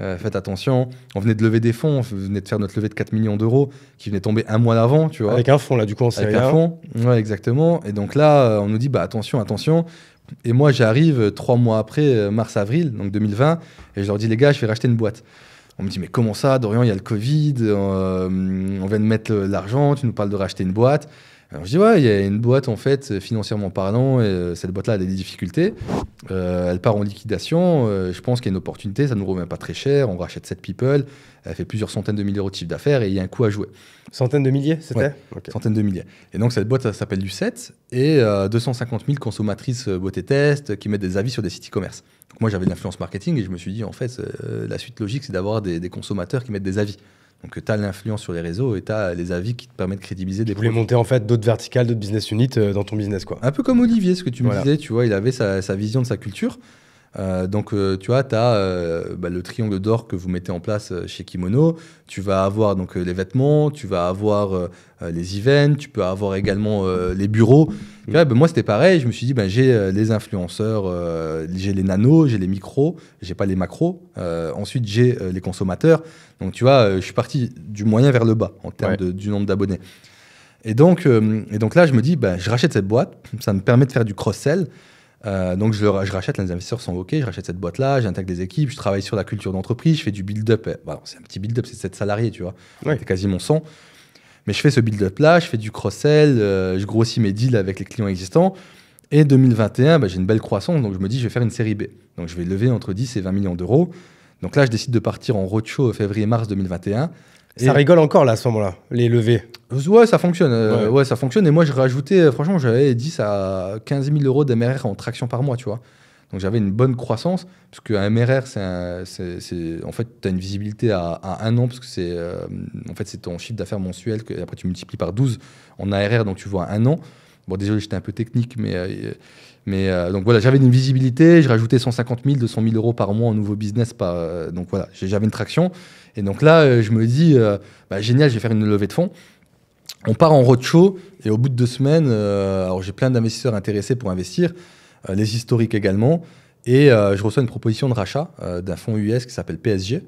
euh, faites attention. On venait de lever des fonds, on venait de faire notre levée de 4 millions d'euros qui venait tomber un mois avant, tu vois. Avec un fonds, là, du coup, on Avec un fonds, ouais, exactement. Et donc là, euh, on nous dit, bah attention, attention. Et moi, j'arrive euh, trois mois après, mars-avril, donc 2020, et je leur dis, les gars, je vais racheter une boîte. On me dit, mais comment ça, Dorian, il y a le Covid, on vient de mettre l'argent, tu nous parles de racheter une boîte. Alors je dis ouais, il y a une boîte en fait, financièrement parlant, et euh, cette boîte-là a des difficultés. Euh, elle part en liquidation. Euh, je pense qu'il y a une opportunité. Ça ne nous revient pas très cher. On rachète 7 people. Elle fait plusieurs centaines de milliers d'euros de chiffre d'affaires et il y a un coût à jouer. Centaines de milliers, c'était Centaines de milliers. Et donc cette boîte, s'appelle du 7 et 250 000 consommatrices beauté test qui mettent des avis sur des sites e-commerce. moi, j'avais de l'influence marketing et je me suis dit en fait, la suite logique, c'est d'avoir des consommateurs qui mettent des avis. Donc, tu as l'influence sur les réseaux et tu as les avis qui te permettent de crédibiliser des Tu voulais monter en fait d'autres verticales, d'autres business units euh, dans ton business. quoi. Un peu comme Olivier, ce que tu me disais, tu vois, il avait sa, sa, vision de sa culture. Euh, donc, euh, tu vois, tu as euh, bah, le triangle d'or que vous mettez en place chez Kimono. Tu vas avoir donc les vêtements, tu vas avoir les events, tu peux avoir également les bureaux. Mm. Bah, moi, c'était pareil. Je me suis dit, bah, j'ai les influenceurs, j'ai les nanos, j'ai les micros, j'ai pas les macros. ensuite, j'ai les consommateurs. Donc, tu vois, je suis parti du moyen vers le bas en termes du nombre d'abonnés. donc, et donc là, je me dis, je rachète cette boîte. Ça me permet de faire du cross-sell. Euh, donc je, je, rachète, les investisseurs sont OK, je rachète cette boîte-là, j'intègre des équipes, je travaille sur la culture d'entreprise, je fais du build-up. Eh, bah, c'est un petit build-up, c'est 7 salariés, tu vois. C'est quasiment 100. Mais je fais ce build-up-là, je fais du cross-sell, euh, je grossis mes deals avec les clients existants. Et 2021, bah, j'ai une belle croissance, donc je me dis, je vais faire une série B. Donc je vais lever entre 10 et 20 millions d'euros. Donc là, je décide de partir en roadshow février-mars 2021. Ça rigole encore là à ce moment-là, les levées. Ouais, ça fonctionne. Euh, ouais. ça fonctionne. Et moi, j'ai rajouté, euh, franchement, j'avais 10 à 15 000 euros d'MRR en traction par mois, tu vois. Donc j'avais une bonne croissance, parce qu'un MRR, c'est en fait, tu as une visibilité à, un an, parce que c'est euh, en fait, ton chiffre d'affaires mensuel, que, après tu multiplies par 12 en ARR, donc tu vois un an. Bon, désolé, j'étais un peu technique, mais, euh, mais euh, donc voilà, j'avais une visibilité, je rajoutais 150 000, 200 000 euros par mois en nouveau business. Euh, donc voilà, j'avais une traction. Et donc là, je me dis, bah, génial, je vais faire une levée de fonds. On part en roadshow et au bout de deux semaines, alors j'ai plein d'investisseurs intéressés pour investir, les historiques également. Et je reçois une proposition de rachat d'un fonds US qui s'appelle PSG.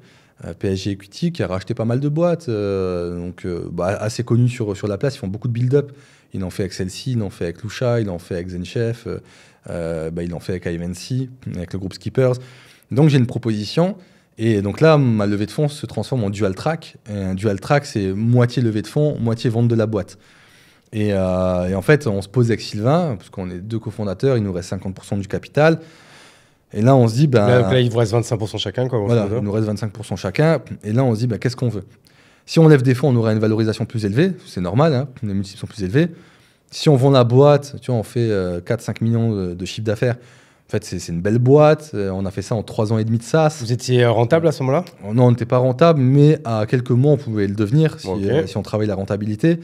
PSG Equity qui a racheté pas mal de boîtes, donc bah, assez connu sur, sur la place. Ils font beaucoup de build-up. Il en fait avec celle-ci, il en fait avec Lucha, il en fait avec Zenchef, euh, euh, bah, il en fait avec IMNC, avec le groupe Skippers. Donc j'ai une proposition. Et donc là, ma levée de fonds se transforme en dual track. un dual track, c'est moitié levée de fonds, moitié vente de la boîte. Euh, et, en fait, on se pose avec Sylvain, parce qu'on est deux cofondateurs, il nous reste 50% du capital. Et là, on se dit. Ben, là, il vous reste 25% chacun. Quoi, il nous reste 25% chacun. Et là, on se dit, ben, qu'est-ce qu'on veut si on lève des fonds, on aura une valorisation plus élevée, c'est normal, hein, les multiples sont plus élevés. Si on vend la boîte, tu vois, on fait 4-5 euh, millions de, chiffre d'affaires. En fait, c'est une belle boîte. Euh, on a fait ça en 3 ans et demi de SaaS. Vous étiez euh, rentable à ce moment-là oh Non, on n'était pas rentable, mais à quelques mois, on pouvait le devenir si, on travaille la rentabilité.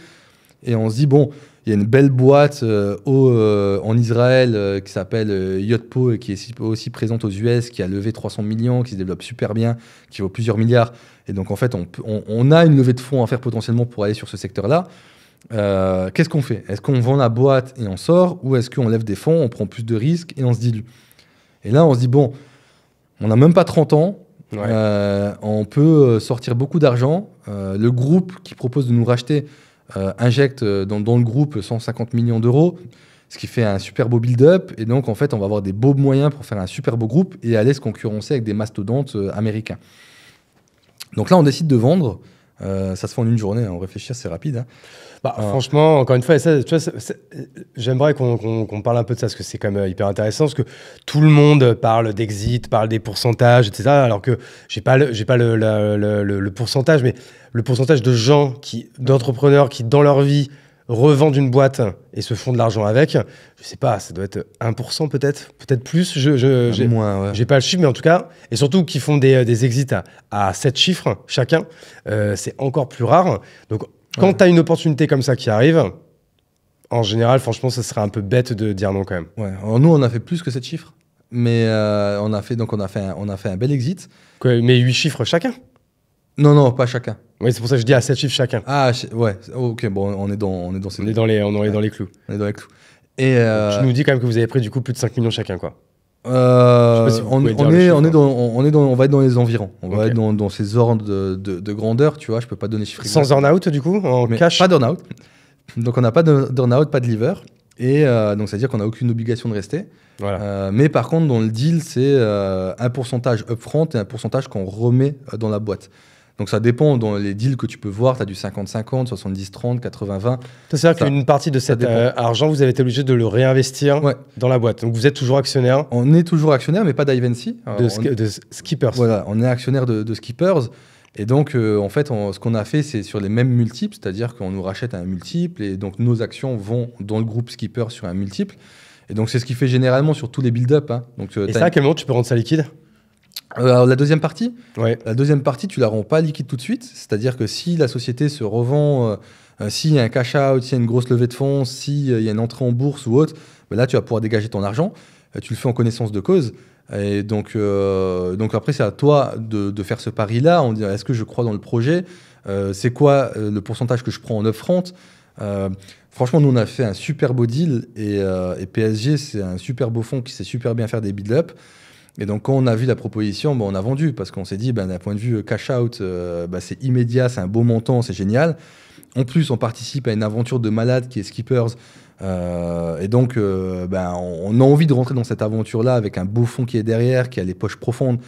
Et on se dit, bon, il y a une belle boîte en Israël qui s'appelle Yotpo et qui est aussi présente aux US, qui a levé 300 millions, qui se développe super bien, qui vaut plusieurs milliards. Et donc, en fait, on, a une levée de fonds à faire potentiellement pour aller sur ce secteur-là. Euh, qu'est-ce qu'on fait Est-ce qu'on vend la boîte et on sort Ou est-ce qu'on lève des fonds, on prend plus de risques et on se dilue Et là, on se dit, bon, on n'a même pas 30 ans, euh, on peut euh, sortir beaucoup d'argent. le groupe qui propose de nous racheter injecte dans, dans, le groupe 150 millions d'euros, ce qui fait un super beau build-up. Et donc, en fait, on va avoir des beaux moyens pour faire un super beau groupe et aller se concurrencer avec des mastodontes américains. Donc là, on décide de vendre. Euh, ça se fait en une journée, hein. on réfléchit, c'est rapide. Hein. Bah, euh. Franchement, encore une fois, j'aimerais qu'on parle un peu de ça, parce que c'est quand même hyper intéressant, parce que tout le monde parle d'exit, parle des pourcentages, etc. Alors que j'ai pas, pas le, le, pourcentage, mais le pourcentage de gens, d'entrepreneurs qui, dans leur vie, revendent une boîte et se font de l'argent avec, je sais pas, ça doit être 1% peut-être, peut-être plus, je j'ai pas le chiffre, mais en tout cas, et surtout qui font des, euh, des exits à, 7 chiffres chacun, euh, c'est encore plus rare. Donc quand tu as une opportunité comme ça qui arrive, en général, franchement, ce serait un peu bête de dire non quand même. Ouais. nous, on a fait plus que 7 chiffres, mais euh, on a fait donc on a fait un, on a fait un bel exit. mais 8 chiffres chacun. Non, non, pas chacun. Oui, c'est pour ça que je dis à 7 chiffres chacun. Ah, ouais, oh, ok, bon, on est dans, on est dans, ces on est dans, les, on est dans les clous. On est dans les clous. Et euh, Tu nous dis quand même que vous avez pris du coup plus de 5 millions chacun, quoi. on, est, on, est on, est dans, on va être dans les environs. On va être dans, dans ces ordres de, de, grandeur, tu vois. Je peux pas donner chiffres. Sans earn-out, du coup, on Pas d'earn-out. Donc, on n'a pas d'earn-out, pas de lever. Et euh, donc, c'est-à-dire qu'on n'a aucune obligation de rester. Euh, mais par contre, dans le deal, c'est un pourcentage upfront et un pourcentage qu'on remet dans la boîte. Donc ça dépend dans les deals que tu peux voir, tu as du 50-50, 70-30, 80-20. C'est-à-dire qu'une partie de cet euh, argent, vous avez été obligé de le réinvestir dans la boîte. Donc vous êtes toujours actionnaire On est toujours actionnaire, mais pas d'Ivancy. Euh, de, Skippers. Voilà, on est actionnaire de, Skippers. Et donc, euh, en fait, ce qu'on a fait, c'est sur les mêmes multiples, c'est-à-dire qu'on nous rachète un multiple, et donc nos actions vont dans le groupe Skippers sur un multiple. Et donc, c'est ce qui fait généralement sur tous les build-up. Hein. et ça, à quel moment tu peux rendre ça liquide euh, la deuxième partie La deuxième partie, tu la rends pas liquide tout de suite. C'est-à-dire que si la société se revend, euh, euh, si y a un cash out, s'il y a une grosse levée de fonds, s'il il y a une entrée en bourse ou autre, ben là, tu vas pouvoir dégager ton argent. tu le fais en connaissance de cause. Et donc, donc après, c'est à toi de, faire ce pari-là. On dit est-ce que je crois dans le projet C'est quoi le pourcentage que je prends en offrande Franchement, nous, on a fait un super beau deal et, PSG, c'est un super beau fonds qui sait super bien faire des build-up. Et donc, quand on a vu la proposition, on a vendu parce qu'on s'est dit, ben, d'un point de vue euh, cash out, euh, ben, c'est immédiat, c'est un beau montant, c'est génial. En plus, on participe à une aventure de malade qui est Skippers. Euh, et donc, ben, on, a envie de rentrer dans cette aventure-là avec un beau fond qui est derrière, qui a les poches profondes,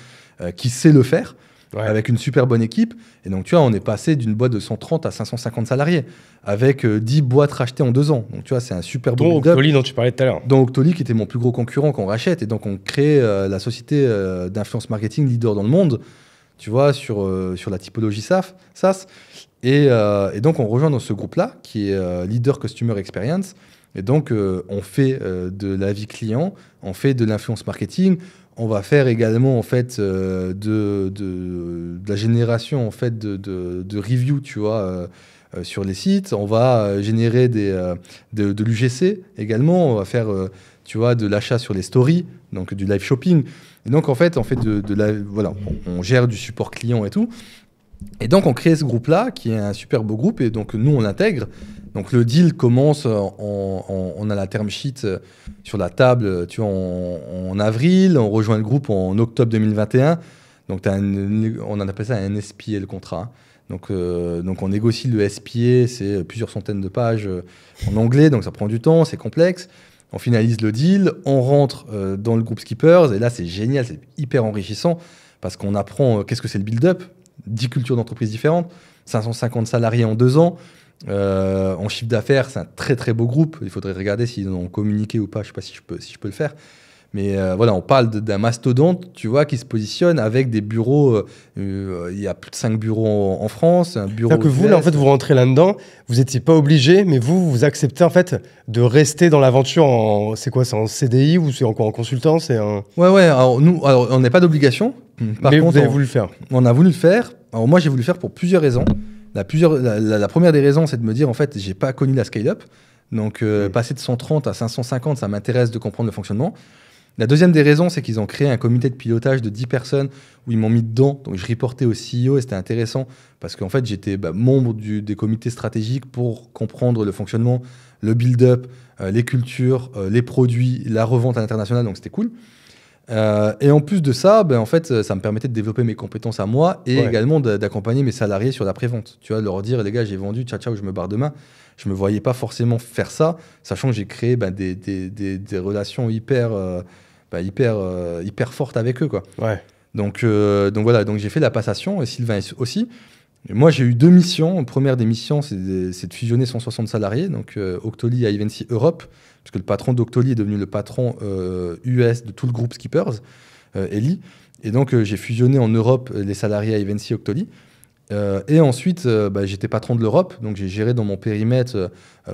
qui sait le faire avec une super bonne équipe. Et donc, tu vois, on est passé d'une boîte de 130 à 550 salariés, avec 10 euh, boîtes rachetées en deux ans. Donc, tu vois, c'est un super bon. Dont Octoly, dont tu parlais tout à l'heure. donc Octoly, qui était mon plus gros concurrent qu'on rachète. Et donc, on crée euh, la société euh, d'influence marketing leader dans le monde, tu vois, sur, sur la typologie SaaS. Et, et, donc, on rejoint dans ce groupe-là, qui est Leader Customer Experience. Et donc, on fait de l'avis client, on fait de l'influence marketing, on va faire également en fait euh, de, de, la génération en fait de, de, review, tu vois. Euh, euh, sur les sites, on va générer des, de, l'UGC également, on va faire tu vois, de l'achat sur les stories, donc du live shopping. Et donc en fait, en fait de, la, voilà, on, on gère du support client et tout. Et donc, on crée ce groupe-là, qui est un super beau groupe, et donc nous, on l'intègre. Donc le deal commence, on, a la term sheet euh, sur la table euh, tu vois, en, avril, on rejoint le groupe en octobre 2021. Donc on appelle ça un SPA le contrat. Donc, euh, donc on négocie le SPA, c'est plusieurs centaines de pages en anglais, donc ça prend du temps, c'est complexe. On finalise le deal, on rentre dans le groupe Skippers, et là c'est génial, c'est hyper enrichissant, parce qu'on apprend qu'est-ce que c'est le build-up, 10 cultures d'entreprises différentes, 550 salariés en deux ans, euh, en chiffre d'affaires, c'est un très très beau groupe. Il faudrait regarder s'ils ont communiqué ou pas. Je sais pas si je peux, je peux le faire. Mais euh, voilà, on parle d'un mastodonte, tu vois, qui se positionne avec des bureaux. Euh, il y a plus de 5 bureaux en, France, un bureau. que vous, là, en fait, vous rentrez là-dedans, vous n'étiez pas obligé, mais vous, vous acceptez, en fait, de rester dans l'aventure en. C'est quoi C'est en CDI ou c'est encore en consultant C'est un. Ouais, ouais, alors nous, on n'est pas d'obligation. mais vous avez on, voulu le faire. On a voulu le faire. Alors moi, j'ai voulu le faire pour plusieurs raisons. La, première des raisons, c'est de me dire, en fait, j'ai pas connu la scale-up. Donc, euh, passer de 130 à 550, ça m'intéresse de comprendre le fonctionnement. La deuxième des raisons, c'est qu'ils ont créé un comité de pilotage de 10 personnes où ils m'ont mis dedans. Donc, je reportais au CEO et c'était intéressant parce qu'en fait, j'étais bah, membre des comités stratégiques pour comprendre le fonctionnement, le build-up, euh, les cultures, euh, les produits, la revente à l'international, Donc, c'était cool. Euh, et en plus de ça, ben, en fait, ça me permettait de développer mes compétences à moi et également d'accompagner mes salariés sur la prévente. Tu vois, leur dire, les gars, j'ai vendu, ciao, ciao, je me barre demain. Je me voyais pas forcément faire ça, sachant que j'ai créé ben, des, des, des, relations hyper, euh, ben, hyper, euh, hyper fortes avec eux. Quoi. Ouais. Donc, donc voilà, donc j'ai fait la passation et Sylvain aussi. moi, j'ai eu deux missions. première des missions, c'est de fusionner 160 salariés, donc Octoly à Evency Europe, parce que le patron d'Octoly est devenu le patron US euh, de tout le groupe Skippers, euh, Eli. Et donc, euh, j'ai fusionné en Europe les salariés à Evency Octoly. et ensuite, bah, j'étais patron de l'Europe, donc j'ai géré dans mon périmètre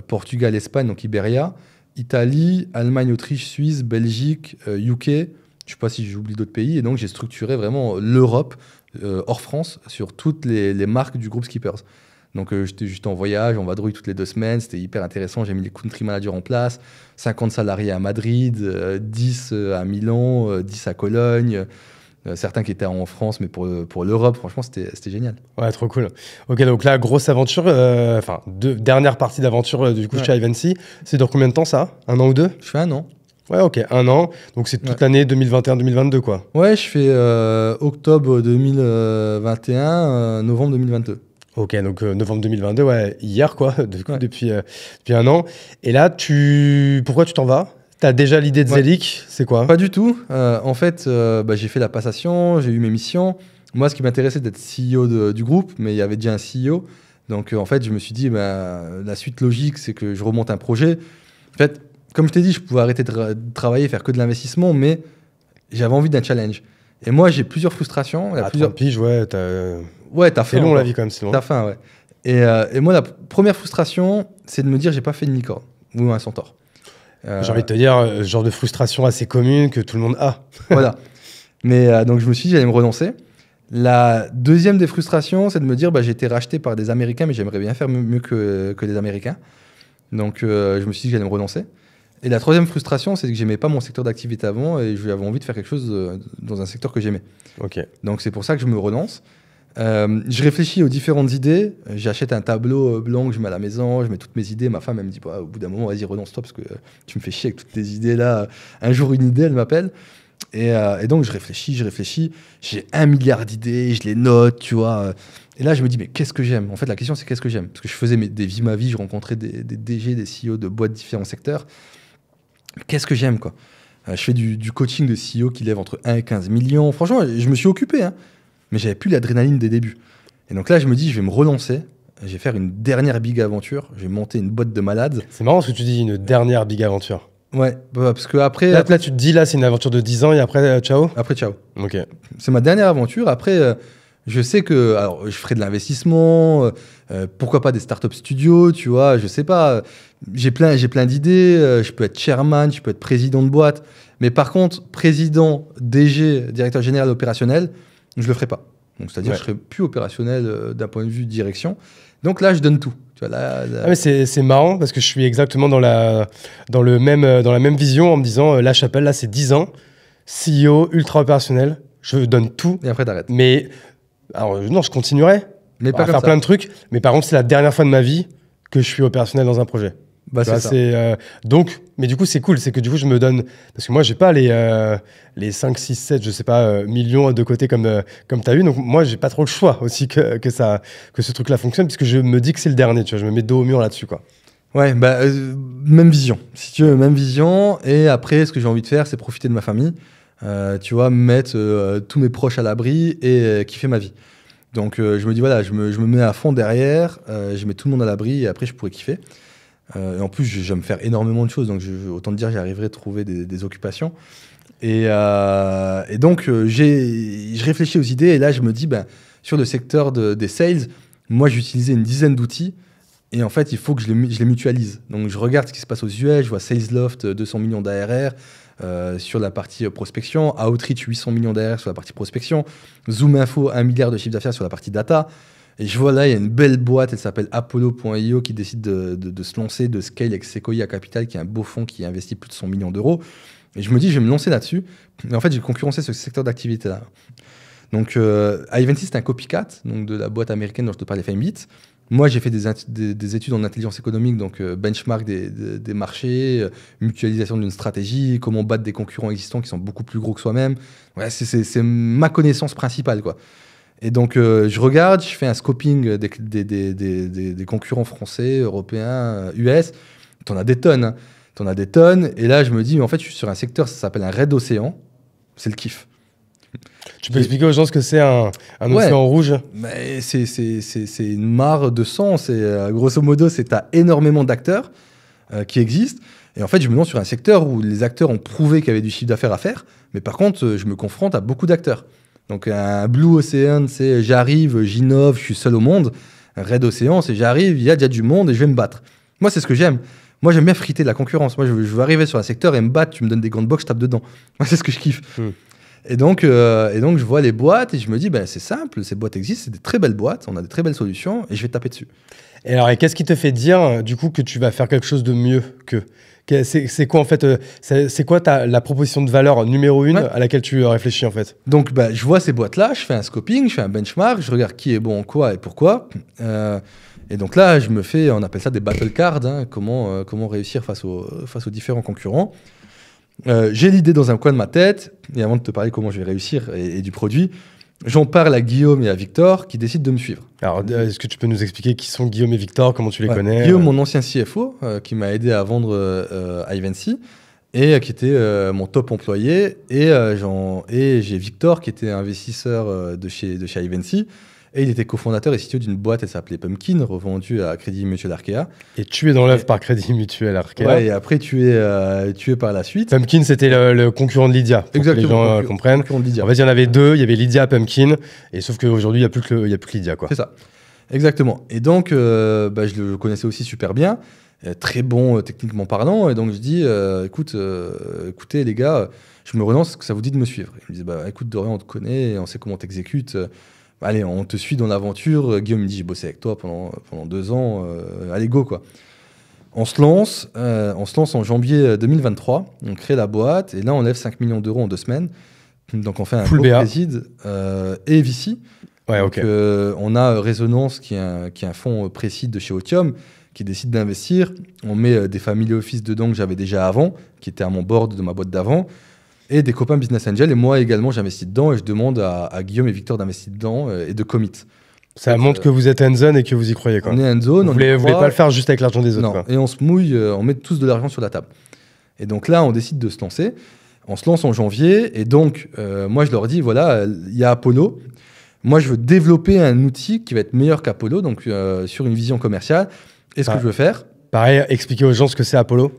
Portugal, Espagne, donc Iberia, Italie, Allemagne, Autriche, Suisse, Belgique, UK. Je ne sais pas si j'oublie d'autres pays. Et donc, j'ai structuré vraiment l'Europe hors France sur toutes les marques du groupe Skippers. Donc, euh, j'étais juste en voyage, on vadrouille toutes les deux semaines, c'était hyper intéressant. J'ai mis les country managers en place, 50 salariés à Madrid, 10 euh, euh, à Milan, 10 à Cologne. certains qui étaient en France, mais pour, pour l'Europe, franchement, c'était génial. Ouais, trop cool. Ok, donc là, grosse aventure, enfin, dernière partie d'aventure du coup chez Ivancy. C'est dans combien de temps ça Un an ou deux Je fais un an. Ouais, ok, un an. Donc c'est toute l'année 2021-2022, quoi. Ouais, je fais octobre 2021, novembre 2022. Ok, donc euh, novembre 2022, ouais, hier quoi, euh, depuis, un an. Et là, tu, pourquoi tu t'en vas T'as déjà l'idée de Zélic, c'est quoi Pas du tout. Euh, en fait, bah, j'ai fait la passation, j'ai eu mes missions. Moi, ce qui m'intéressait, d'être CEO du groupe, mais il y avait déjà un CEO. Donc, en fait, je me suis dit, bah, la suite logique, c'est que je remonte un projet. En fait, comme je t'ai dit, je pouvais arrêter de travailler, faire que de l'investissement, mais j'avais envie d'un challenge. Et moi, j'ai plusieurs frustrations. À ah, plusieurs... piges, ouais, t'as... Ouais, t'as faim. C'est long, la vie, quand même, c'est long. T'as faim, ouais. Et, euh, et, moi, la première frustration, c'est de me dire, j'ai pas fait une licorne ou un centaure. Euh, j'ai envie de te dire, euh, genre de frustration assez commune que tout le monde a. voilà. Mais donc, je me suis dit, j'allais me renoncer. La deuxième des frustrations, c'est de me dire, bah, j'ai été racheté par des Américains, mais j'aimerais bien faire mieux que, que les Américains. Donc, je me suis dit j'allais me renoncer. Et la troisième frustration, c'est que j'aimais pas mon secteur d'activité avant et j'avais envie de faire quelque chose euh, dans un secteur que j'aimais. Ok. Donc c'est pour ça que je me relance. Euh, je réfléchis aux différentes idées. J'achète un tableau euh, blanc que je mets à la maison, je mets toutes mes idées. Ma femme, elle me dit bah, au bout d'un moment, vas-y, renonce-toi parce que tu me fais chier avec toutes tes idées là. Un jour, une idée, elle m'appelle. Et, et, donc, je réfléchis, je réfléchis. J'ai un milliard d'idées, je les note, tu vois. Et là, je me dis, mais qu'est-ce que j'aime En fait, la question, c'est qu'est-ce que j'aime Parce que je faisais des vies ma vie, je rencontrais des, des DG, des CEO de boîtes de différents secteurs. Qu'est-ce que j'aime, quoi. Euh, je fais du, coaching de CEO qui lève entre 1 et 15 millions. Franchement, je me suis occupé, hein, mais j'avais plus l'adrénaline des débuts. Et donc là, je me dis, je vais me relancer. Je vais faire une dernière big aventure. Je vais monter une botte de malades. C'est marrant ce que tu dis, une dernière big aventure. Ouais, bah, parce que après. Là, tu te dis, là, c'est une aventure de 10 ans et après, euh, ciao Après, ciao. Ok. C'est ma dernière aventure. Après, euh, je sais que. Alors, je ferai de l'investissement, euh, pourquoi pas des startups studios, tu vois, je sais pas. J'ai plein, j'ai plein d'idées. Euh, je peux être chairman, je peux être président de boîte. Mais par contre, président, DG, directeur général opérationnel, je le ferai pas. Donc c'est-à-dire, je serai plus opérationnel euh, d'un point de vue direction. Donc là, je donne tout. vois là... Ah, c'est marrant parce que je suis exactement dans la, dans le même, dans la même vision en me disant La Chapelle, là, c'est 10 ans, CEO ultra opérationnel, je donne tout. Et après, t'arrêtes. Mais alors, non, je continuerai, pas faire plein de trucs, mais par contre, c'est la dernière fois de ma vie que je suis opérationnel dans un projet. Bah, c'est euh, donc, mais du coup, c'est cool, c'est que du coup, je me donne. Parce que moi, j'ai pas les, euh, les 5, 6, 7, je sais pas, euh, millions de côté comme, comme tu as eu. Donc, moi, j'ai pas trop le choix aussi que, que, ça, que ce truc-là fonctionne, puisque je me dis que c'est le dernier, tu vois, je me mets dos au mur là-dessus, quoi. Ouais, bah, même vision. Si tu veux, même vision. Et après, ce que j'ai envie de faire, c'est profiter de ma famille, tu vois, mettre tous mes proches à l'abri et kiffer ma vie. Donc euh, je me dis, voilà, je me, je me mets à fond derrière, euh, je mets tout le monde à l'abri et après je pourrais kiffer. Euh, et en plus, je me faire énormément de choses, donc je, autant te dire, j'arriverai à trouver des, des occupations. Et, et donc, je réfléchis aux idées et là, je me dis, ben, sur le secteur des sales, moi, j'utilisais une dizaine d'outils et en fait, il faut que je les, je les, mutualise. Donc, je regarde ce qui se passe aux US, je vois Salesloft, 200 millions d'ARR, euh, sur la partie euh, prospection, Outreach 800 millions derrière sur la partie prospection, Zoom Info 1 milliard de chiffre d'affaires sur la partie data. Et je vois là, il y a une belle boîte, elle s'appelle Apollo.io, qui décide de, se lancer, de scale avec Sequoia Capital, qui est un beau fonds qui investit plus de 100 millions d'euros. Et je me dis, je vais me lancer là-dessus. Et en fait, j'ai concurrencé ce secteur d'activité-là. Donc, euh, c'est un copycat donc de la boîte américaine dont je te parlais, Famebit. Moi, j'ai fait des, études en intelligence économique, donc euh, benchmark des, marchés, euh, mutualisation d'une stratégie, comment battre des concurrents existants qui sont beaucoup plus gros que soi-même. Ouais, c'est ma connaissance principale, quoi. Et donc, euh, je regarde, je fais un scoping des, concurrents français, européens, US. T'en as des tonnes, hein. t'en as des tonnes. Et là, je me dis, en fait, je suis sur un secteur, ça s'appelle un raid océan. C'est le kiff. Tu peux expliquer aux gens ce que c'est un, océan rouge Mais c'est, c'est, c'est, une mare de sang. C'est, euh, grosso modo, c'est à énormément d'acteurs euh, qui existent. Et en fait, je me lance sur un secteur où les acteurs ont prouvé qu'il y avait du chiffre d'affaires à faire. Mais par contre, euh, je me confronte à beaucoup d'acteurs. Donc un Blue Ocean, c'est j'arrive, j'innove, je suis seul au monde. Un Red Ocean, c'est j'arrive, il y a déjà du monde et je vais me battre. Moi, c'est ce que j'aime. Moi, j'aime bien friter de la concurrence. Moi, je veux, arriver sur un secteur et me battre. Tu me donnes des gants box, je tape dedans. Moi, c'est ce que je kiffe. Hmm. Et donc, euh, et donc, je vois les boîtes et je me dis, ben, c'est simple, ces boîtes existent, c'est des très belles boîtes, on a des très belles solutions et je vais taper dessus. Et alors, et qu'est-ce qui te fait dire, euh, du coup, que tu vas faire quelque chose de mieux que c'est quoi en fait euh, C'est quoi la proposition de valeur numéro une à laquelle tu réfléchis en fait Donc ben, je vois ces boîtes là, je fais un scoping, je fais un benchmark, je regarde qui est bon en quoi et pourquoi. et donc là, je me fais, on appelle ça des battle cards, hein, comment, comment réussir face face aux différents concurrents. Euh, j'ai l'idée dans un coin de ma tête, et avant de te parler comment je vais réussir et, du produit, j'en parle à Guillaume et à Victor qui décident de me suivre. Alors, euh, est-ce que tu peux nous expliquer qui sont Guillaume et Victor, comment tu les connais Guillaume, euh mon ancien CFO, qui m'a aidé à vendre euh, et qui était mon top employé, et, j'ai Victor qui était investisseur de, chez, de chez Ivancy, et il était cofondateur et CTO e d'une boîte, elle s'appelait Pumpkin, revendue à Crédit Mutuel Arkea. Et tué dans l'œuf par Crédit Mutuel Arkea. Ouais, et après tué, euh, tué par la suite. Pumpkin, c'était le, concurrent de Lydia. Exactement. les gens euh, comprennent. En fait, il y en avait deux, il y avait Lydia, Pumpkin, et sauf qu'aujourd'hui, il n'y a, plus que y a plus que Lydia. C'est ça. Exactement. Et donc, euh, bah, je le connaissais aussi super bien, très bon techniquement parlant, et donc je dis écoute, écoutez les gars, je me relance, que ça vous dit de me suivre Il me disait bah, écoute, Dorian, on te connaît, on sait comment t'exécutes. exécutes allez, on te suit dans l'aventure. Euh, Guillaume me dit, j'ai bossé avec toi pendant, deux ans, euh, allez, go, quoi. On se lance, euh, on se lance en janvier 2023, on crée la boîte, et là, on lève 5 millions d'euros en deux semaines. Donc, on fait un Full préside et VC. on a Résonance, qui est un, qui fonds précis de chez Otium, qui décide d'investir. On met des family office dedans que j'avais déjà avant, qui étaient à mon bord de ma boîte d'avant et des copains business angel Et moi également, j'investis dedans et je demande à, Guillaume et Victor d'investir dedans euh, et de commit. Ça montre euh, que vous êtes hands zone et que vous y croyez. Quoi. On est hands-on. Vous ne voulez, pas le faire juste avec l'argent des autres. Non. Et on se mouille, euh, on met tous de l'argent sur la table. Et donc là, on décide de se lancer. On se lance en janvier. Et donc, moi, je leur dis voilà, il y a Apollo. Moi, je veux développer un outil qui va être meilleur qu'Apollo, donc sur une vision commerciale. et ce que je veux faire Pareil, expliquer aux gens ce que c'est Apollo.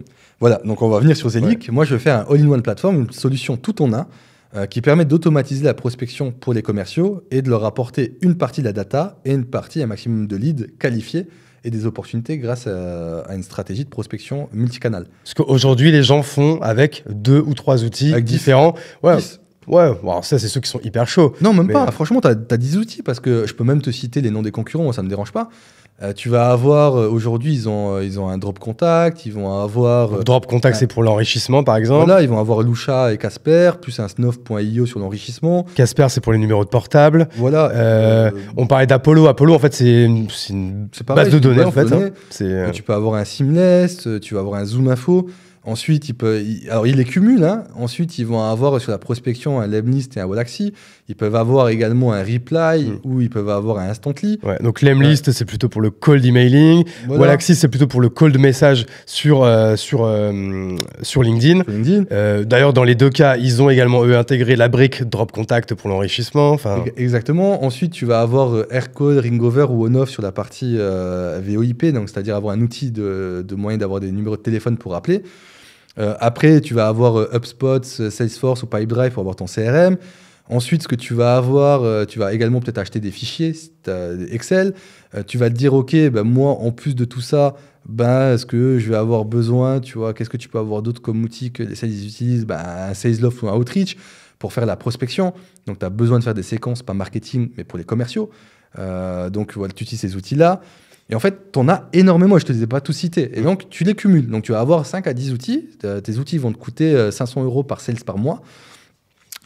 Voilà, donc on va venir sur Zelik. Moi, je fais faire un all-in-one platform, une solution tout en un, euh, qui permet d'automatiser la prospection pour les commerciaux et de leur apporter une partie de la data et une partie, un maximum de leads qualifiés et des opportunités grâce à, une stratégie de prospection multicanale. Ce qu'aujourd'hui, les gens font avec deux ou trois outils différents. Ouais. Ouais, ça, c'est ceux qui sont hyper chauds. Non, même pas. Euh, Franchement, tu as, as, 10 outils parce que je peux même te citer les noms des concurrents, ça ne me dérange pas. Euh, tu vas avoir euh, aujourd'hui, euh, ils ont, un drop contact, ils vont avoir. drop contact, c'est pour l'enrichissement, par exemple. Voilà, ils vont avoir Lucha et Casper, plus un snuff.io sur l'enrichissement. Casper, c'est pour les numéros de portable. Voilà. on parlait d'Apollo. Apollo, en fait, c'est une, base de données, en fait. Hein. tu peux avoir un SimLest, tu vas avoir un Zoom Info. Ensuite, ils, peuvent, alors ils les cumulent. Hein. Ensuite, ils vont avoir sur la prospection un Leibniz et un Wallaxy. Ils peuvent avoir également un reply hmm. ou ils peuvent avoir un instantly. Ouais, donc l'emlist, c'est plutôt pour le cold emailing. Voilà. c'est plutôt pour le cold message sur, euh, sur, euh, sur LinkedIn. Euh, d'ailleurs, dans les deux cas, ils ont également, eux, intégré la brique drop contact pour l'enrichissement. Exactement. Ensuite, tu vas avoir Aircode, Ringover ou off sur la partie VOIP, donc c'est-à-dire avoir un outil de, moyen d'avoir des numéros de téléphone pour appeler. après, tu vas avoir Upspot, HubSpot, Salesforce ou Pipedrive pour avoir ton CRM. Ensuite, ce que tu vas avoir, euh, tu vas également peut-être acheter des fichiers Excel. Euh, tu vas te dire, OK, bah, moi, en plus de tout ça, ben, est-ce que je vais avoir besoin, tu vois, qu'est-ce que tu peux avoir d'autre comme outil que les sales utilisent bah, Un Salesloft ou un Outreach pour faire la prospection. Donc, tu as besoin de faire des séquences, pas marketing, mais pour les commerciaux. Euh, donc, voilà, tu utilises ces outils-là. Et en fait, tu en as énormément, je ne te les ai pas tous cités. Et donc, tu les cumules. Donc, tu vas avoir 5 à 10 outils. Tes outils vont te coûter 500 euros par sales par mois